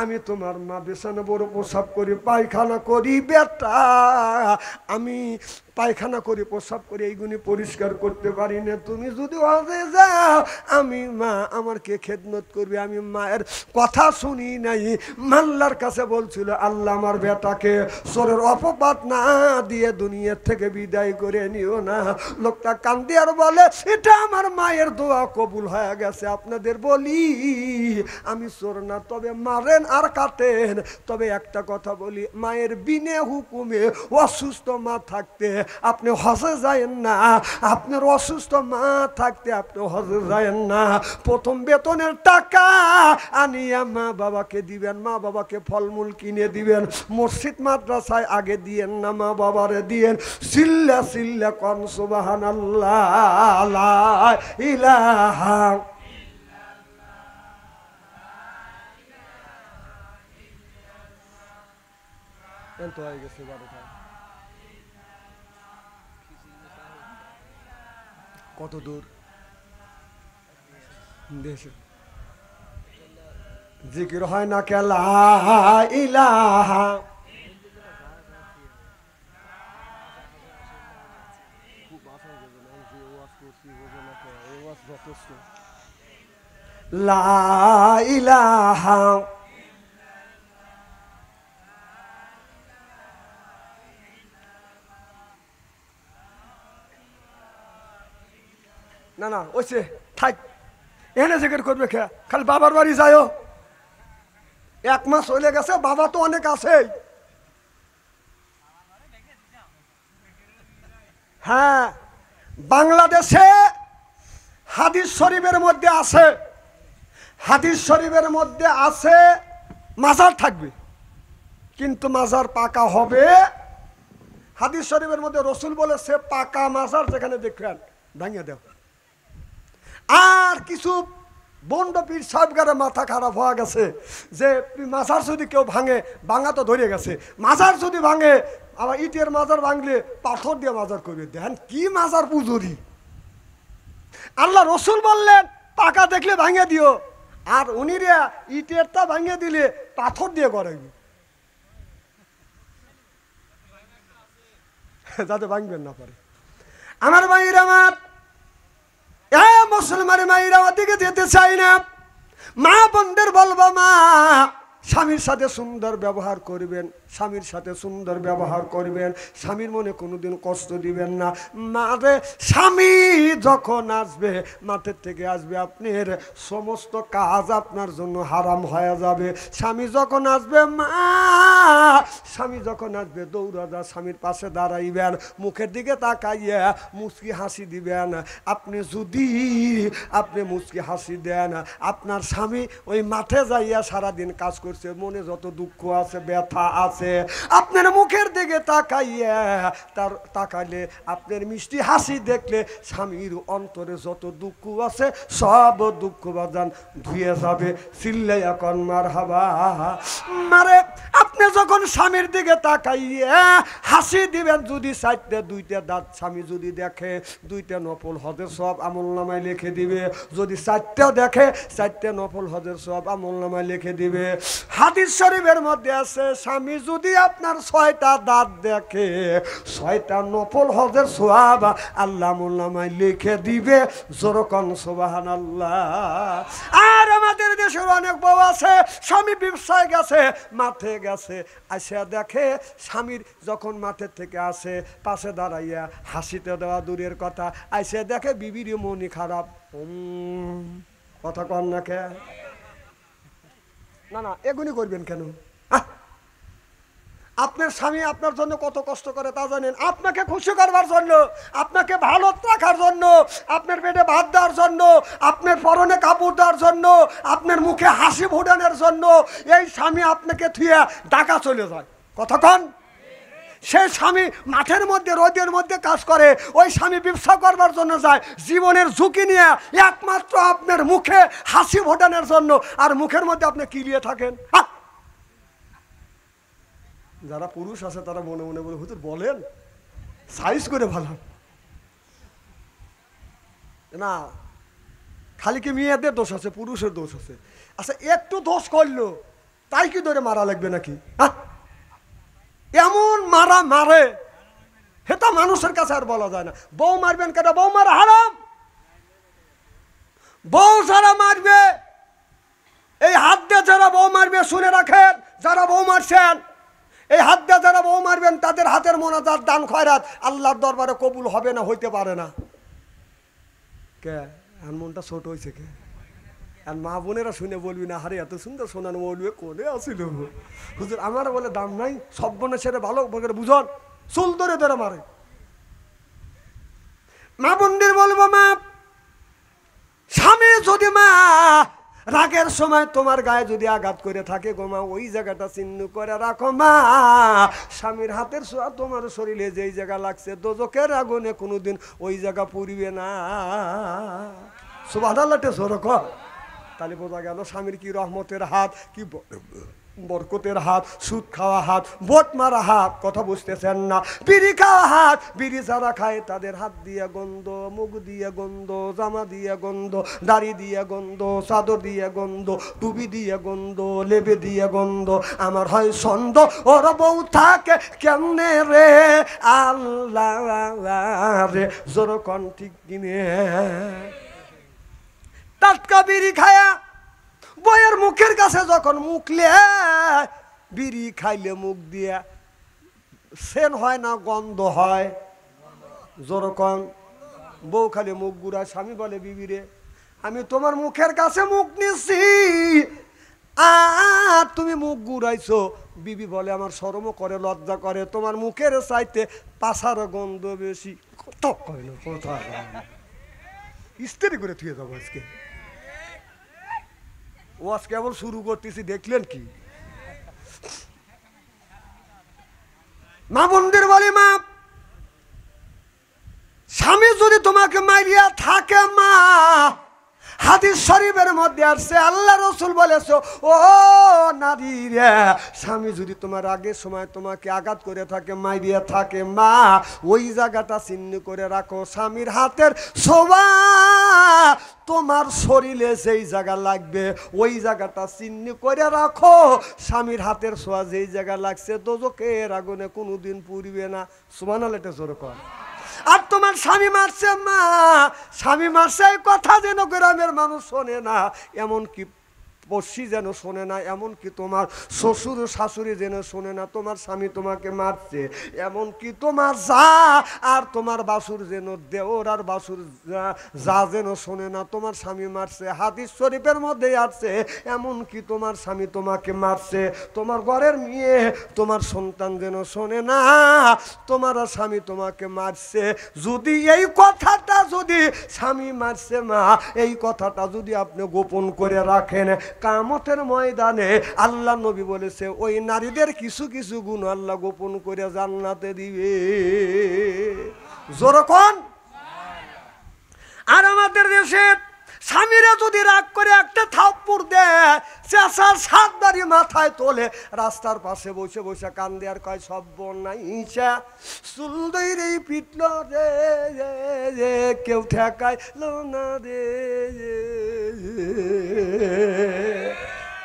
[SPEAKER 1] আমি তোমার মা বেসানে বড় প্রসাব করি পায়খানা করি বেটা আমি পায়খানা করে প্রসাব করে এইগুলি পরিষ্কার করতে পারি না তুমি যদি হজে যাও আমি মা আমার কে খেদমত করবে আমি মায়ের কথা শুনি নাই মাল্লার কাছে বলছিল আল্লাহ আমার বেটাকে সরের অপবাদ না দিয়ে দুনিয়ার থেকে বিদায় করে নিও না লোকটা কান্দি আর বলে এটা আমার মায়ের দোয়া কবুল হয়ে গেছে আপনাদের বলি আমি সর না তবে মারেন আর কাটেন তবে একটা কথা বলি মায়ের বিনে হুকুমে অসুস্থ মা থাকতে আপনি হজে যায়েন না আপনার অসুস্থ মা থাকতে আপনি হজে যায়েন না প্রথম বেতনের টাকা আনিয়া মা বাবাকে দিবেন মা বাবাকে ফলমূল কিনে দিবেন মসজিদ মাদ্রাসায় আগে দিয়েন না মা বাবারে দিয়েন সিল্লা সিল্লা কনসুবাহান আল্লাহ ইলাহা হয়ে গেছে que কত দূর দেশে জিকির হয় না কেলা ইলাহা লা ইলাহা না না ওইছে থাক এনে জেগের করবে খেয়া খালি বাবার বাড়ি যায়ও এক মাস হইলে গেছে বাবা তো অনেক আছেই হ্যাঁ বাংলাদেশে হাদিস শরীফের মধ্যে আছে হাদিস শরীফের মধ্যে আছে মাজার থাকবে কিন্তু মাজার পাকা হবে হাদিস শরীফের মধ্যে রসুল বলেছে পাকা মাজার যেখানে দেখবেন ভাঙিয়ে দেওয়া আর কিছু বন্ড পীর সাহেবগারে মাথা খারাপ হওয়া গেছে যে মাছার যদি কেউ ভাঙে ভাঙা তো ধরে গেছে মাছার যদি ভাঙে আবার ইটের মাজার ভাঙলে পাথর দিয়ে মাজার করবে দেন কি মাজার পুজোরি আল্লাহ রসুল বললেন পাকা দেখলে ভাঙে দিও আর উনিরা ইটের তা ভাঙে দিলে পাথর দিয়ে করে যাতে ভাঙবেন না পারে আমার ভাইয়ের আমার মুসলমান মায়েরা ওদিকে যেতে চাই না মা বন্ধের বলবো মা স্বামীর সাথে সুন্দর ব্যবহার করবেন স্বামীর সাথে সুন্দর ব্যবহার করবেন স্বামীর মনে কোনোদিন কষ্ট দিবেন না মারে স্বামী যখন আসবে মাঠের থেকে আসবে আপনার সমস্ত কাজ আপনার জন্য হারাম হয়ে যাবে স্বামী যখন আসবে মা স্বামী যখন আসবে দৌড়াদা স্বামীর পাশে দাঁড়াইবেন মুখের দিকে তাকাইয়া মুচকি হাসি দিবেন আপনি যদি আপনি মুচকি হাসি দেন আপনার স্বামী ওই মাঠে যাইয়া সারাদিন কাজ করছে মনে যত দুঃখ আছে ব্যথা আছে আছে আপনার মুখের দিকে তাকাইয়া তার তাকাইলে আপনার মিষ্টি হাসি দেখলে স্বামীর অন্তরে যত দুঃখ আছে সব দুঃখ বাজান ধুয়ে যাবে চিল্লাই এখন মার হাবা মারে আপনি যখন স্বামীর দিকে তাকাইয়ে হাসি দিবেন যদি চাইতে দুইটা দাঁত স্বামী যদি দেখে দুইটা নফল হজে সব আমল নামায় লিখে দিবে যদি চারটা দেখে চারটে নফল হজের সব আমল নামায় লিখে দিবে হাদিস শরীফের মধ্যে আছে স্বামী যদি আপনার ছয়টা দাঁত দেখে ছয়টা নফল হজের সোহাব আল্লাহ মোল্লামাই লিখে দিবে জোরকন সোবাহান আল্লাহ আর আমাদের দেশের অনেক বউ আছে স্বামী ব্যবসায় গেছে মাঠে গেছে আসিয়া দেখে স্বামীর যখন মাঠের থেকে আসে পাশে দাঁড়াইয়া হাসিতে দেওয়া দূরের কথা আইসে দেখে বিবির মনি খারাপ কথা কন না কে না না এগুনি করবেন কেন আহ আপনার স্বামী আপনার জন্য কত কষ্ট করে তা জানেন আপনাকে খুশি করবার জন্য আপনাকে ভালো রাখার জন্য আপনার পেটে ভাত দেওয়ার জন্য আপনার পরনে কাপড় দেওয়ার জন্য আপনার মুখে হাসি ভুটানের জন্য এই স্বামী আপনাকে থুয়ে ডাকা চলে যায় কতক্ষণ সে স্বামী মাঠের মধ্যে রোদের মধ্যে কাজ করে ওই স্বামী ব্যবসা করবার জন্য যায় জীবনের ঝুঁকি নিয়ে একমাত্র আপনার মুখে হাসি ফোটানোর জন্য আর মুখের মধ্যে আপনি কিলিয়ে থাকেন হ্যাঁ যারা পুরুষ আছে তারা মনে মনে বলে হুতুর বলেন সাইজ করে ভালো না খালি কি মেয়েদের দোষ আছে পুরুষের দোষ আছে আচ্ছা একটু দোষ করলো তাই কি ধরে মারা লাগবে নাকি হ্যাঁ? এমন মারা মারে হেতা মানুষের কাছে আর বলা যায় না বউ মারবেন কেন বউ মারা হারাম বউ যারা মারবে এই হাত দিয়ে যারা বউ মারবে শুনে রাখেন যারা বউ মারছেন এই হাত দিয়ে যারা বউ মারবেন তাদের হাতের মোনাজাত দান খয়রাত আল্লাহর দরবারে কবুল হবে না হইতে পারে না কে আর মনটা ছোট হয়েছে কে আর মা বোনেরা শুনে বলবি না হারে এত সুন্দর সোনানো বলবে কোনে আসিল হুজুর আমার বলে দাম নাই সব বোনের ছেড়ে ভালো বলে বুঝন চুল ধরে ধরে মারে মা বোনদের বলবো মা স্বামী যদি মা রাগের সময় তোমার গায়ে যদি আঘাত করে থাকে গো মা ওই জায়গাটা চিহ্ন করে রাখো মা স্বামীর হাতের সোয়া তোমার শরীরে যেই জায়গা লাগছে দোজকের আগুনে কোনোদিন ওই জায়গা পুড়িবে না সুবাহ তাহলে বোঝা গেল স্বামীর কি রহমতের হাত কি বরকতের হাত সুদ খাওয়া হাত বোট মারা হাত কথা বুঝতেছেন না বিড়ি খাওয়া হাত বিড়ি যারা খায় তাদের হাত দিয়ে গন্ধ মুখ দিয়ে গন্ধ জামা দিয়ে গন্ধ দাড়ি দিয়ে গন্ধ চাদর দিয়ে গন্ধ টুবি দিয়ে গন্ধ লেবে দিয়ে গন্ধ আমার হয় ছন্দ ওর বউ থাকে কেমনে রে আল্লাহ রে জোর কন ঠিক কিনে টাটকা বিড়ি খায়া বয়ের মুখের কাছে যখন মুখ লে বিড়ি খাইলে মুখ দিয়া সেন হয় না গন্ধ হয় যেরকম বউ খালি মুখ গুড়া স্বামী বলে বিবিরে আমি তোমার মুখের কাছে মুখ নিছি আর তুমি মুখ গুড়াইছ বিবি বলে আমার সরমও করে লজ্জা করে তোমার মুখের চাইতে পাশার গন্ধ বেশি কত কইল কোথায় স্ত্রী করে থুয়ে যাবো আজকে ওয়াজ কেবল শুরু করতেছি দেখলেন কি মা বন্ধের বলি মা স্বামী যদি তোমাকে মারিয়া থাকে মা হাদিস শরীফের মধ্যে আসছে আল্লাহ রসুল বলেছ ও নারী রে স্বামী যদি তোমার আগে সময় তোমাকে আঘাত করে থাকে দিয়ে থাকে মা ওই জায়গাটা চিহ্ন করে রাখো স্বামীর হাতের সোবা তোমার শরীরে যেই জায়গা লাগবে ওই জায়গাটা চিহ্ন করে রাখো স্বামীর হাতের সোয়া যেই জায়গা লাগছে দোজকের আগুনে কোনোদিন পুরবে না সুমান জোর কর আর তোমার স্বামী মারছে মা স্বামী মারছে কথা যেন গ্রামের মানুষ শোনে না এমন কি পশ্চি যেন শোনে না এমনকি তোমার শ্বশুর শাশুড়ি যেন শোনে না তোমার স্বামী তোমাকে মারছে এমনকি তোমার যা আর তোমার বাসুর যেন দেওর আর বাসুর যা যা যেন শোনে না তোমার স্বামী মারছে হাদিস শরীফের মধ্যেই আছে এমনকি তোমার স্বামী তোমাকে মারছে তোমার ঘরের মেয়ে তোমার সন্তান যেন শোনে না তোমার স্বামী তোমাকে মারছে যদি এই কথাটা যদি স্বামী মারছে মা এই কথাটা যদি আপনি গোপন করে রাখেন কামতের ময়দানে আল্লাহ নবী বলেছে ওই নারীদের কিছু কিছু গুণ আল্লাহ গোপন করে জান্নাতে দিবে জোরকন আর আমাদের দেশের স্বামীরা যদি রাগ করে একটা থাপ্পুর দেয় চেঁচার সাত দাঁড়ি মাথায় তোলে রাস্তার পাশে বসে বসে কান দেয়ার কয় সব নাই ইচ্ছা চুল দই রে পিটল রে রে কেউ ঠেকায় লো না রে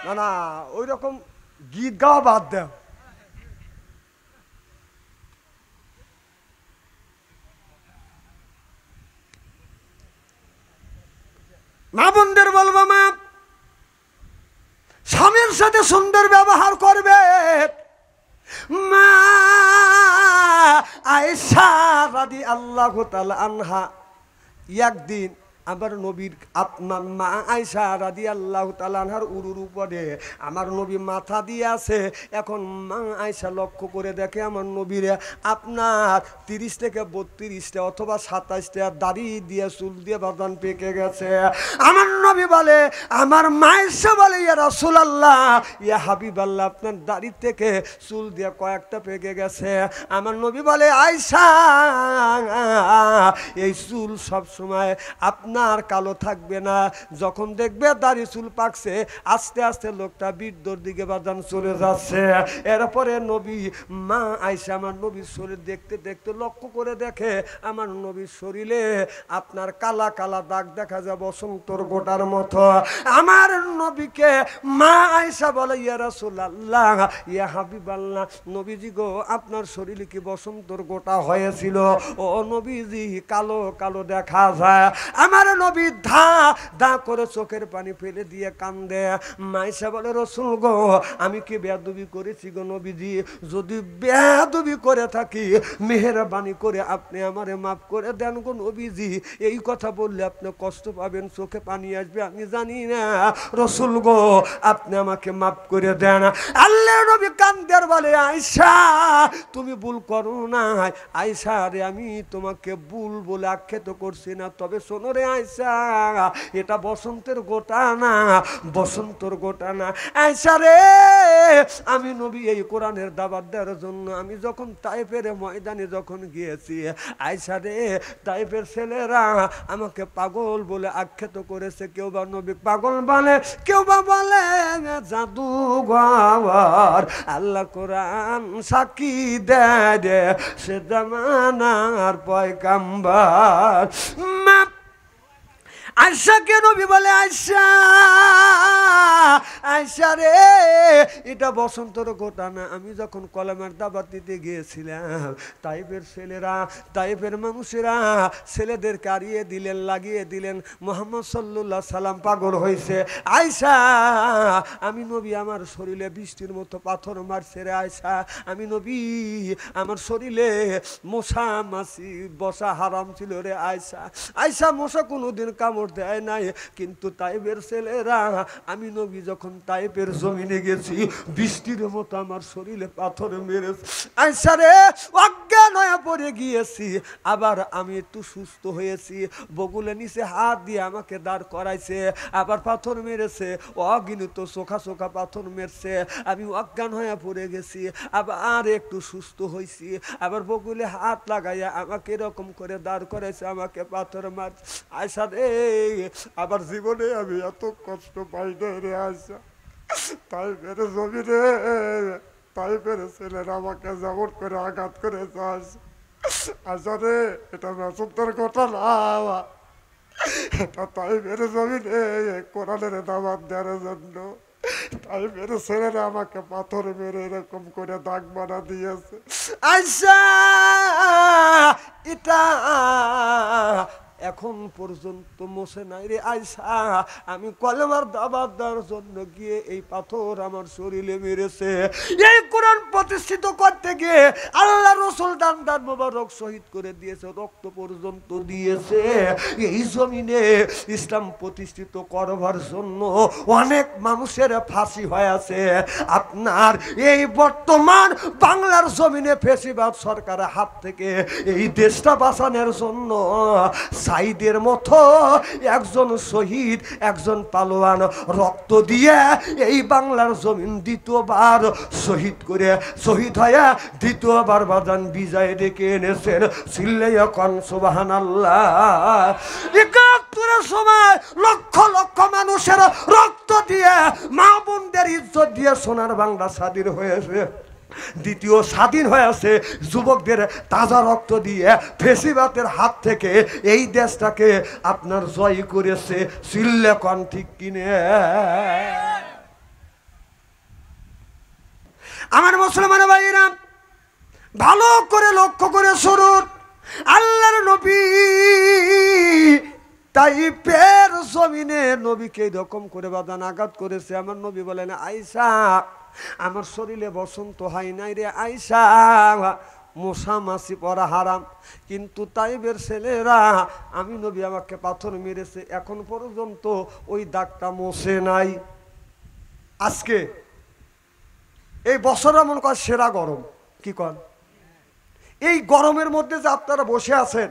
[SPEAKER 1] না না ওই রকম গীত গাওয়া বাদ দেয় মা বোনদের বলবো মা স্বামীর সাথে সুন্দর ব্যবহার করবে মা আয়েশা রাদি আল্লাহ আনহা একদিন আমার নবীর মা আয়সা রাদি আল্লাহ তালানহার উরুর উপরে আমার নবী মাথা দিয়ে আছে এখন মা আয়সা লক্ষ্য করে দেখে আমার নবীরে আপনার তিরিশ থেকে বত্রিশটা অথবা সাতাইশটা দাড়ি দিয়ে চুল দিয়ে বাদান পেকে গেছে আমার নবী বলে আমার মায়েশা বলে ইয়া রাসুল আল্লাহ ইয়া হাবিব আল্লাহ আপনার দাড়ি থেকে চুল দিয়ে কয়েকটা পেকে গেছে আমার নবী বলে আয়সা এই চুল সবসময় আপনার আপনার কালো থাকবে না যখন দেখবে দাড়ি চুল পাকছে আস্তে আস্তে লোকটা বৃদ্ধর দিকে বাজান চলে যাচ্ছে এরপরে নবী মা আইসে আমার নবীর শরীর দেখতে দেখতে লক্ষ্য করে দেখে আমার নবীর শরীরে আপনার কালা কালা দাগ দেখা যায় বসন্তর গোটার মতো আমার নবীকে মা আয়সা বলে ইয়ারা ইয়ারসুল্লাহ ইয়া হাবিব আল্লাহ নবীজি গো আপনার শরীরে কি বসন্তর গোটা হয়েছিল ও নবীজি কালো কালো দেখা যায় আমার আমার নবী ধা দা করে চোখের পানি ফেলে দিয়ে কান্দে মাইসা বলে রসুল গো আমি কি বেদবি করেছি গো নবীজি যদি বেদবি করে থাকি মেহরবানি করে আপনি আমারে মাফ করে দেন গো নবীজি এই কথা বললে আপনি কষ্ট পাবেন চোখে পানি আসবে আমি জানি না রসুল গো আপনি আমাকে মাফ করে দেন আল্লাহ নবী কান্দের বলে আয়সা তুমি ভুল করো না আয়সা রে আমি তোমাকে ভুল বলে আখ্যাত করছি না তবে শোনো রে আয়সা এটা বসন্তের গোটা না বসন্তর গোটা না আয়সা রে আমি নবী এই কোরআনের দাবার দেওয়ার জন্য আমি যখন তাইপের ময়দানে যখন গিয়েছি আয়সা রে তাইপের ছেলেরা আমাকে পাগল বলে আখ্যাত করেছে কেউ বা নবী পাগল বলে কেউ বা বলে গাওয়ার আল্লাহ কোরআন সাকি দেয় সে জামানার কাম্বার আয়সা কেন বলে আয়সা আয়সা রে এটা বসন্তর ঘটনা আমি যখন কলমের দাবার দিতে গিয়েছিলাম তাইপের ছেলেরা তাইপের মানুষেরা ছেলেদের কারিয়ে দিলেন লাগিয়ে দিলেন মোহাম্মদ সাল্লুল্লাহ সালাম পাগল হয়েছে আয়সা আমি নবী আমার শরীরে বৃষ্টির মতো পাথর মারছে রে আয়সা আমি নবী আমার শরীরে মশা মাছি বসা হারাম ছিল রে আয়সা আয়সা মশা কোনোদিন কামড় দেয় নাই কিন্তু তাইবের ছেলেরা আমি নবী যখন তাইপের জমিনে গেছি বৃষ্টির মতো আমার শরীরে পাথর মেরে আইসা রে অজ্ঞান হয়ে পড়ে গিয়েছি আবার আমি একটু সুস্থ হয়েছি বগুলে নিচে হাত দিয়ে আমাকে দাঁড় করাইছে আবার পাথর মেরেছে অগিনিত সোখা সোখা পাথর মেরছে আমি অজ্ঞান হয়ে পড়ে গেছি আবার একটু সুস্থ হয়েছি আবার বগুলে হাত লাগাইয়া আমাকে এরকম করে দাঁড় করাইছে আমাকে পাথর মার আয়সা রে আমার জীবনে আমি এত কষ্ট পাই রে আসা তাই মেরে জমি রে তাই মেরে ছেলের আমাকে যেমন করে আঘাত করে চাস আসলে এটা মেসুদের কথা না এটা তাই মেরে জমি রে কোরআনের দাবার দেওয়ার জন্য তাই মেরে ছেলেরা আমাকে পাথর মেরে এরকম করে দাগ বানা দিয়েছে আচ্ছা এটা এখন পর্যন্ত মোছে নাই রে আইসা আমি কলমার দাবার দেওয়ার জন্য গিয়ে এই পাথর আমার শরীরে মেরেছে এই কোরআন প্রতিষ্ঠিত করতে গিয়ে আল্লাহ রসুল দান দান মোবারক শহীদ করে দিয়েছে রক্ত পর্যন্ত দিয়েছে এই জমিনে ইসলাম প্রতিষ্ঠিত করবার জন্য অনেক মানুষের ফাঁসি হয়ে আছে আপনার এই বর্তমান বাংলার জমিনে ফেসিবাদ সরকারের হাত থেকে এই দেশটা বাঁচানোর জন্য সাইদের মতো একজন শহীদ একজন পালোয়ান রক্ত দিয়ে এই বাংলার জমিন দ্বিতীয়বার শহীদ করে শহীদ হয়ে দ্বিতীয়বার বাজান বিজয় ডেকে এনেছেন সিল্লাইয়া কন আল্লাহ একাত্তরের সময় লক্ষ লক্ষ মানুষের রক্ত দিয়ে মা বোনদের ইজ্জত দিয়ে সোনার বাংলা স্বাধীন হয়েছে দ্বিতীয় স্বাধীন হয়ে আছে যুবকদের তাজা রক্ত দিয়ে ফেসিবাতের হাত থেকে এই দেশটাকে আপনার জয় করেছে সিল্লেকন ঠিক কিনে আমার মুসলমান ভাইরা ভালো করে লক্ষ্য করে সরুন আল্লাহর নবী তাইপের জমিনে নবীকে এরকম করে বাদান আঘাত করেছে আমার নবী বলেন আইসা আমার শরীরে বসন্ত হয় নাই রে আইসা মশা মাসি পরা হারাম কিন্তু তাইবের ছেলেরা আমি নবী আমাকে পাথর মেরেছে এখন পর্যন্ত ওই দাগটা মশে নাই আজকে এই বছর এমন কাজ সেরা গরম কি কন এই গরমের মধ্যে যে আপনারা বসে আছেন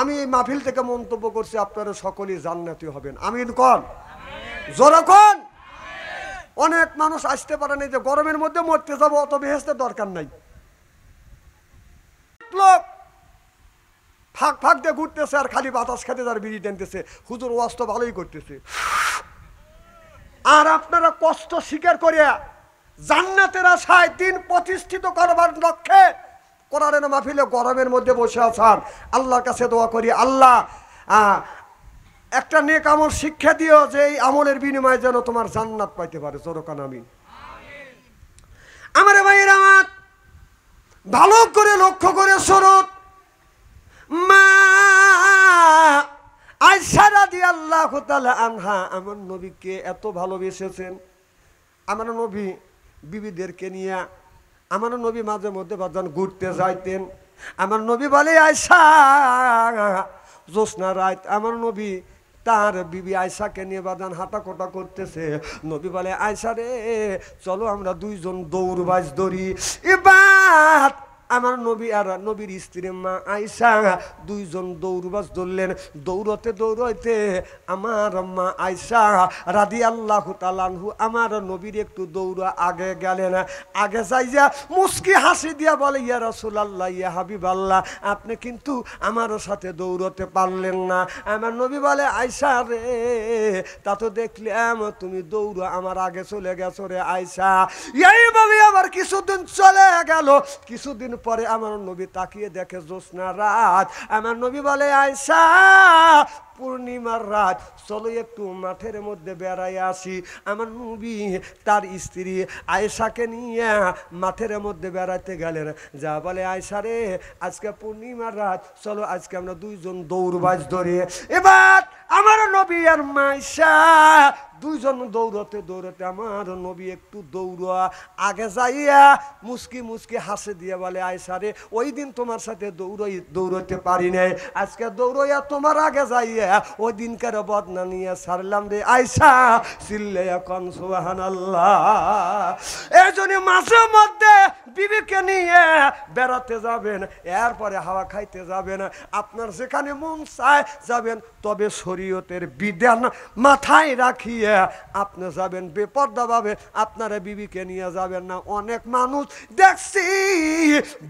[SPEAKER 1] আমি এই মাহফিল থেকে মন্তব্য করছি আপনারা সকলেই জান্নাতি হবেন আমিন কন কন অনেক মানুষ আসতে পারে নাই যে গরমের মধ্যে মরতে যাবো অত বেহেস্তে দরকার নাই লোক ফাঁক ফাঁক দিয়ে ঘুরতেছে আর খালি বাতাস খেতে তার বিড়ি টেনতেছে হুজুর ওয়াস্ত ভালোই করতেছে আর আপনারা কষ্ট স্বীকার করিয়া জান্নাতের আশায় দিন প্রতিষ্ঠিত করবার লক্ষ্যে কোরআনের মাহফিলে গরমের মধ্যে বসে আছেন আল্লাহর কাছে দোয়া করি আল্লাহ একটা নেক আমল শিক্ষা দিও যে এই আমলের বিনিময়ে যেন তোমার জান্নাত পাইতে পারে চোরকান আমি আমার ভাইয়ের আমার ভালো করে লক্ষ্য করে শরৎ মা আজ সারা দিয়ে আনহা আমার নবীকে এত ভালোবেসেছেন আমার নবী বিবিদেরকে নিয়ে আমার নবী মাঝে মধ্যে বাজান ঘুরতে যাইতেন আমার নবী বলে আয়সা জোসনা রাত আমার নবী তার বিবি আয়সাকে নিয়ে বাদান হাঁটাকোটা করতেছে নবী বলে আয়সা রে চলো আমরা দুইজন দৌড়বাজ ধরি এবার আমার নবী আর নবীর স্ত্রী মা আয়সা দুইজন দৌড়বাস ধরলেন দৌড়তে দৌড়তে আমার মা আয়সা রাধি আল্লাহ তালানহু আমার নবীর একটু দৌড়া আগে গেলেন আগে যাই যা মুস্কি হাসি দিয়া বলে ইয়া রসুল আল্লাহ ইয়া হাবিব আল্লাহ আপনি কিন্তু আমার সাথে দৌড়তে পারলেন না আমার নবী বলে আয়সা রে তা তো দেখলাম তুমি দৌড় আমার আগে চলে গেছো রে আয়সা এইভাবে আবার কিছুদিন চলে গেল কিছুদিন পরে আমার নবী তাকিয়ে দেখে জ্যোৎস্না রাত আমার নবী বলে আয়সা পূর্ণিমার রাত চলো একটু মাঠের মধ্যে বেড়াই আসি আমার নবী তার স্ত্রী আয়সাকে নিয়ে মাঠের মধ্যে বেড়াইতে গেলেন যা বলে আয়সা রে আজকে পূর্ণিমার রাত চলো আজকে আমরা দুইজন দৌড়বাজ ধরে এবার আমার নবী আর মাইসা দুইজন দৌড়তে দৌড়তে আমার নবী একটু দৌড়া আগে যাইয়া মুসকি মুসকি হাসে দিয়ে বলে আয়সা রে ওই দিন তোমার সাথে দৌড়ই দৌড়তে পারি নাই আজকে দৌড়াইয়া তোমার আগে যাইয়া ওই দিনকার বদনা নিয়ে সারলাম রে আয়সা সিল্লে এখন সুহান আল্লাহ এই জন্য মাঝে মধ্যে বিবেকে নিয়ে বেড়াতে যাবেন এরপরে হাওয়া খাইতে যাবেন আপনার যেখানে মন চায় যাবেন তবে শরীয়তের বিধান মাথায় রাখিয়ে আপনি যাবেন বেপর্দাভাবে আপনারা বিবিকে নিয়ে যাবেন না অনেক মানুষ দেখছি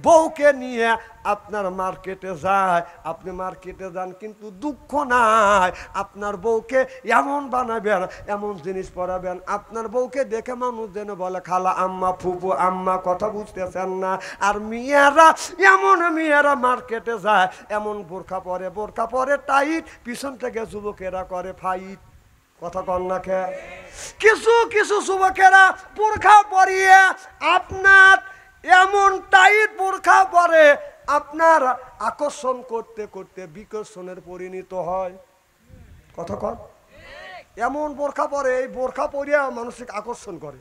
[SPEAKER 1] বউকে নিয়ে আপনার মার্কেটে যায় আপনি মার্কেটে যান কিন্তু দুঃখ নাই আপনার বউকে এমন বানাবেন এমন জিনিস পরাবেন আপনার বউকে দেখে মানুষ যেন বলে খালা আম্মা ফুপু আম্মা কথা বুঝতেছেন না আর মেয়েরা এমন মেয়েরা মার্কেটে যায় এমন বোরখা পরে বোরখা পরে টাইট পিছন থেকে যুবকেরা করে ফাইট কথা কন না খে কিছু কিছু যুবকেরা বোরখা পরিয়ে আপনার এমন টাইট বোরখা পরে আপনার আকর্ষণ করতে করতে বিকর্ষণের পরিণত হয় কথা কন এমন বোরখা পরে এই বোরখা পরিয়া মানুষকে আকর্ষণ করে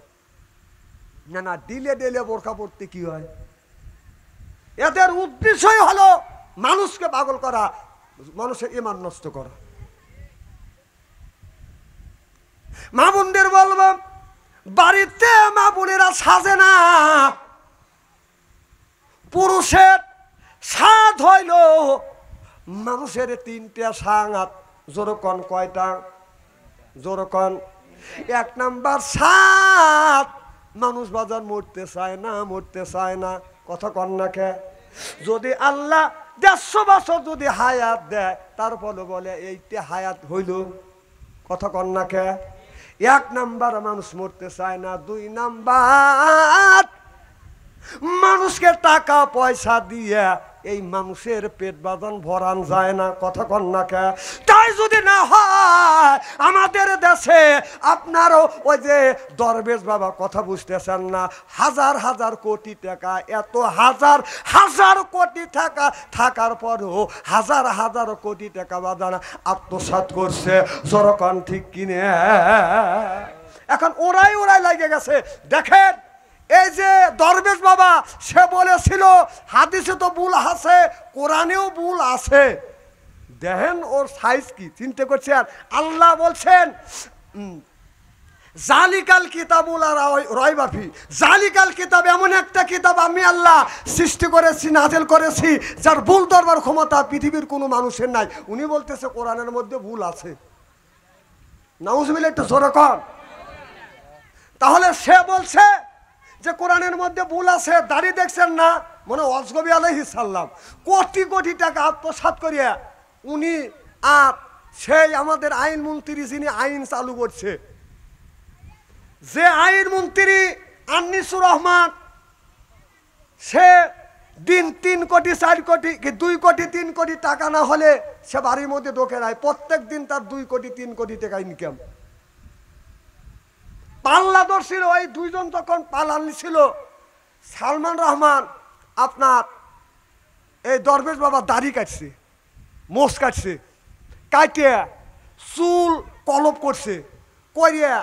[SPEAKER 1] না না ডিলে ডেলে বোরখা পড়তে কি হয় এদের উদ্দেশ্যই হলো মানুষকে পাগল করা মানুষের ইমান নষ্ট করা মা বোনদের বলব বাড়িতে মা বোনেরা সাজে না পুরুষের সাত হইল মানুষের তিনটা সাঙাত জোরকন কয়টা জোরকন এক নাম্বার সাত মানুষ বাজার মরতে চায় না মরতে চায় না কথা কন না খে যদি আল্লাহ দেড়শো বছর যদি হায়াত দেয় তারপরে বলে এইটা হায়াত হইল কথা কন না খে এক নাম্বার মানুষ মরতে চায় না দুই নাম্বার মানুষকে টাকা পয়সা দিয়ে এই মানুষের পেট বাদন ভরান যায় না কথা কন্যাকে তাই যদি না হয় আমাদের দেশে আপনারও ওই যে দরবেশ বাবা কথা বুঝতেছেন না হাজার হাজার কোটি টাকা এত হাজার হাজার কোটি টাকা থাকার পরও হাজার হাজার কোটি টাকা বাদান আত্মসাত করছে জরকান ঠিক কিনে এখন ওরাই ওরাই লাগে গেছে দেখেন এই যে দরবেশ বাবা সে বলেছিল হাদিসে তো ভুল আছে কোরআনেও ভুল আছে দেখেন ওর সাইজ কি চিনতে করছে আর আল্লাহ বলছেন জালিকাল কিতাবুল আর রয়বাফি জালিকাল কিতাব এমন একটা কিতাব আমি আল্লাহ সৃষ্টি করেছি নাজেল করেছি যার ভুল দরবার ক্ষমতা পৃথিবীর কোনো মানুষের নাই উনি বলতেছে কোরআনের মধ্যে ভুল আছে নাউজমিল একটু জোরে কর তাহলে সে বলছে যে কোরআনের মধ্যে ভুল আছে দাড়ি দেখছেন না মনে অজগবি আলহি সাল্লাম কোটি কোটি টাকা আত্মসাত করিয়া উনি আর সেই আমাদের আইন মন্ত্রী যিনি আইন চালু করছে যে আইন মন্ত্রী আন্নিসুর রহমান সে দিন তিন কোটি চার কোটি কি দুই কোটি তিন কোটি টাকা না হলে সে বাড়ির মধ্যে ঢোকে নাই প্রত্যেক দিন তার দুই কোটি তিন কোটি টাকা ইনকাম বাংলাদেশের ওই দুইজন তখন পাল্লা ছিল সালমান রহমান আপনার এই দরবেশ বাবা দাড়ি কাটছে মোষ কাটছে কাটে চুল কলপ করছে করিয়া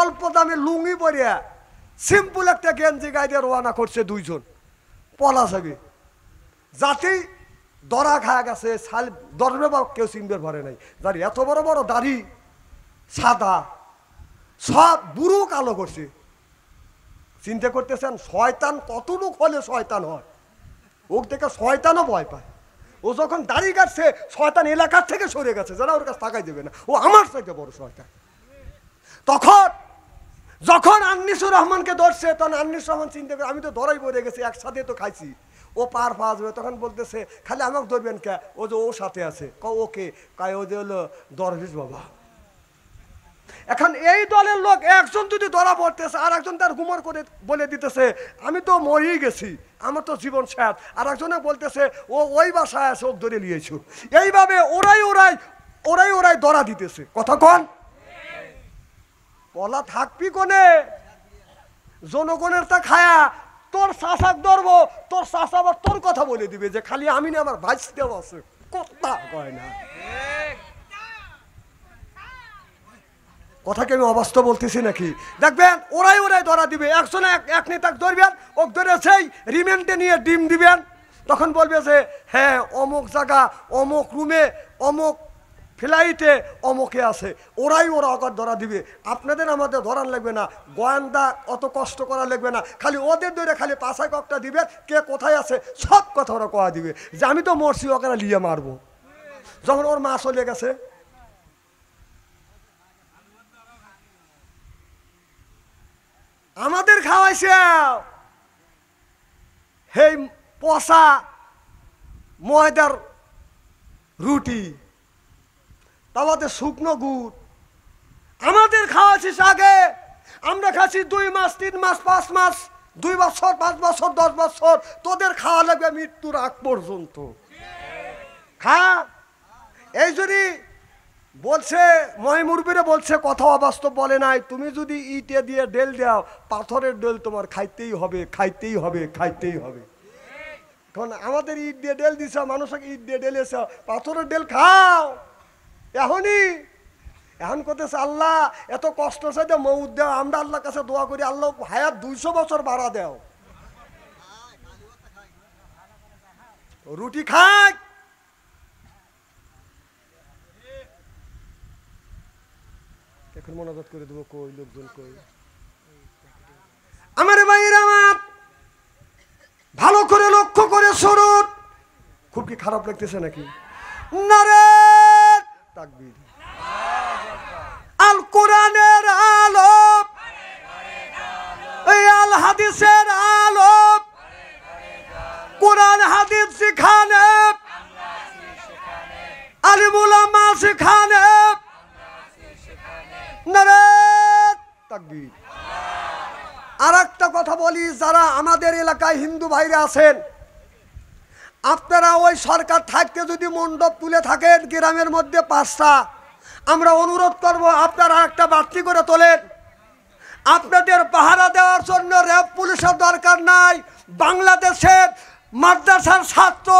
[SPEAKER 1] অল্প দামে লুঙি পরিয়া সিম্পল একটা গেঞ্জি গাইডে রোয়ানা করছে দুইজন পলা যাবে যাতেই দরা খায় গেছে সাল দরবে বাবা কেউ সিম্বের ভরে নাই যার এত বড় বড় দাড়ি সাদা সব বুড়ো কালো করছে চিন্তা করতেছেন শয়তান কতটুক হলে শয়তান হয় ওর থেকে শয়তানও ভয় পায় ও যখন দাঁড়িয়ে গেছে শয়তান এলাকার থেকে সরে গেছে যারা ওর কাছে থাকাই দেবে না ও আমার সাথে বড় শয়তান তখন যখন আন্নিসুর রহমানকে ধরছে তখন আন্নিসুর রহমান চিন্তা করে আমি তো ধরাই পড়ে গেছি একসাথে তো খাইছি ও পার পাওয়া যাবে তখন বলতেছে খালি আমাকে ধরবেন কে ও যে ও সাথে আছে ক ওকে কায় ও যে হলো দরভিস বাবা এখন এই দলের লোক একজন যদি ধরা পড়তেছে আর একজন তার গুমর করে বলে দিতেছে আমি তো মরেই গেছি আমার তো জীবন শেষ আর একজনে বলতেছে ও ওই বাসায় আছে ধরে নিয়েছো এইভাবে ওরাই ওরাই ওরাই ওরাই দরা দিতেছে কথা কন বলা থাকবি কোনে জনগণের তা খায়া তোর চাষাক ধরবো তোর চাষা আবার তোর কথা বলে দিবে যে খালি আমি না আমার ভাজতেও আছে কথা কয় না কথাকে আমি অবাস্তব বলতেছি নাকি দেখবেন ওরাই ওরাই ধরা দিবে একশো এক এক নেতাক ধরবেন ওক ধরে সেই রিমেন্টে নিয়ে ডিম দিবেন তখন বলবে যে হ্যাঁ অমুক জায়গা অমুক রুমে অমুক ফ্লাইটে অমকে আছে ওরাই ওরা অগর ধরা দিবে আপনাদের আমাদের ধরার লাগবে না গোয়েন্দা অত কষ্ট করা লাগবে না খালি ওদের ধরে খালি পাশায় ককটা দিবে কে কোথায় আছে সব কথা ওরা কয়া দিবে যে আমি তো মরছি ওকে লিয়ে মারবো যখন ওর মা চলে গেছে আমাদের খাওয়াইছে হেই পচা ময়দার রুটি তাওয়াতে শুকনো গুড় আমাদের খাওয়াইছিস আগে আমরা খাচ্ছি দুই মাস তিন মাস পাঁচ মাস দুই বছর পাঁচ বছর দশ বছর তোদের খাওয়া লাগবে মৃত্যুর আগ পর্যন্ত হ্যাঁ এই যদি বলছে মহিমুরবিরে বলছে কথা অবাস্তব বলে নাই তুমি যদি ইটে দিয়ে ডেল দাও পাথরের ডেল তোমার খাইতেই হবে খাইতেই হবে খাইতেই হবে এখন আমাদের ইট দিয়ে ডেল দিছ মানুষকে ইট দিয়ে ডেলেছ পাথরের ডেল খাও এখনই এখন করতেছে আল্লাহ এত কষ্ট চাইতে মৌদ দেও আমরা আল্লাহর কাছে দোয়া করি আল্লাহ হায়াত দুইশো বছর বাড়া দেও রুটি খায় মোনাজাত করে দেবো কই লোকজন কই আমার ভাইয়ের আমার ভালো করে লক্ষ্য করে সরুন খুব কি খারাপ লাগতেছে নাকি আল কোরআনের আলো এই আল হাদিসের আলো কোরআন হাদিস যেখানে আলিমুলামা সেখানে পারবি আর একটা কথা বলি যারা আমাদের এলাকায় হিন্দু ভাইরা আছেন আপনারা ওই সরকার থাকতে যদি মণ্ডপ তুলে থাকেন গ্রামের মধ্যে পাঁচটা আমরা অনুরোধ করব আপনারা একটা বাড়তি করে তোলেন আপনাদের পাহারা দেওয়ার জন্য র্যাব পুলিশের দরকার নাই বাংলাদেশের মাদ্রাসার ছাত্র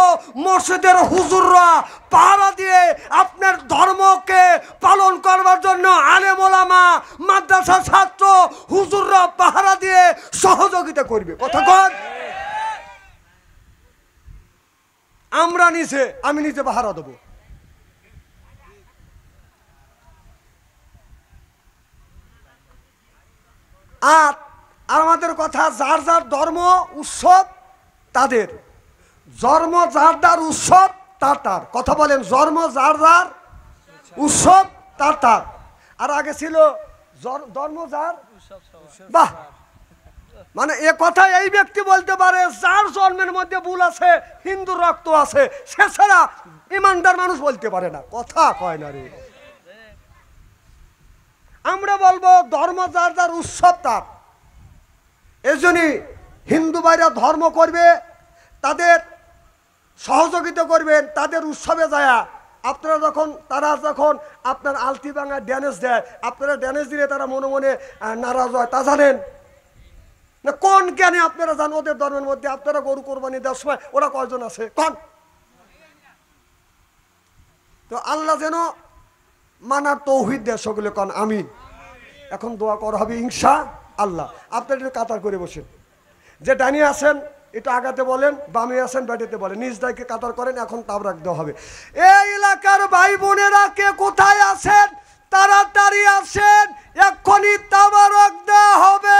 [SPEAKER 1] মসজিদের হুজুররা পাহারা দিয়ে আপনার ধর্মকে পালন করবার জন্য আলেমোলামা মাদ্রাসার ছাত্র হুজুররা পাহারা দিয়ে সহযোগিতা করবে কথা কর আমরা নিচে আমি নিচে পাহারা দেব আর আমাদের কথা যার যার ধর্ম উৎসব তাদের জন্ম যার যার উৎসব তার তার কথা বলেন জন্ম যার যার উৎসব তার তার আর আগে ছিল ধর্ম যার বাহ মানে এ কথা এই ব্যক্তি বলতে পারে যার জন্মের মধ্যে ভুল আছে হিন্দু রক্ত আছে সে ছাড়া ইমানদার মানুষ বলতে পারে না কথা কয় না রে আমরা বলবো ধর্ম যার যার উৎসব তার এজন্যই হিন্দু ভাইরা ধর্ম করবে তাদের সহযোগিতা করবেন তাদের উৎসবে যায়া আপনারা যখন তারা যখন আপনার আলতি ভাঙা ড্যানেজ দেয় আপনারা ড্যানেজ দিলে তারা মনে মনে নারাজ হয় তা জানেন না কোন জ্ঞানে আপনারা জান ওদের ধর্মের মধ্যে আপনারা গরু কোরবানি দেওয়ার সময় ওরা কয়জন আছে কন তো আল্লাহ যেন মানার তৌহিদ দেয় সকলে কন আমি এখন দোয়া করা হবে ইংসা আল্লাহ আপনারা কাতার করে বসেন যে ডানি আছেন এটা আগাতে বলেন বামে আসেন ব্যাটেতে বলেন নিজ দায়কে কাতার করেন এখন তাপ রাখতে হবে এই এলাকার ভাই বোনেরা কে কোথায় আসেন তাড়াতাড়ি আসেন এক্ষুনি তামারক দেওয়া হবে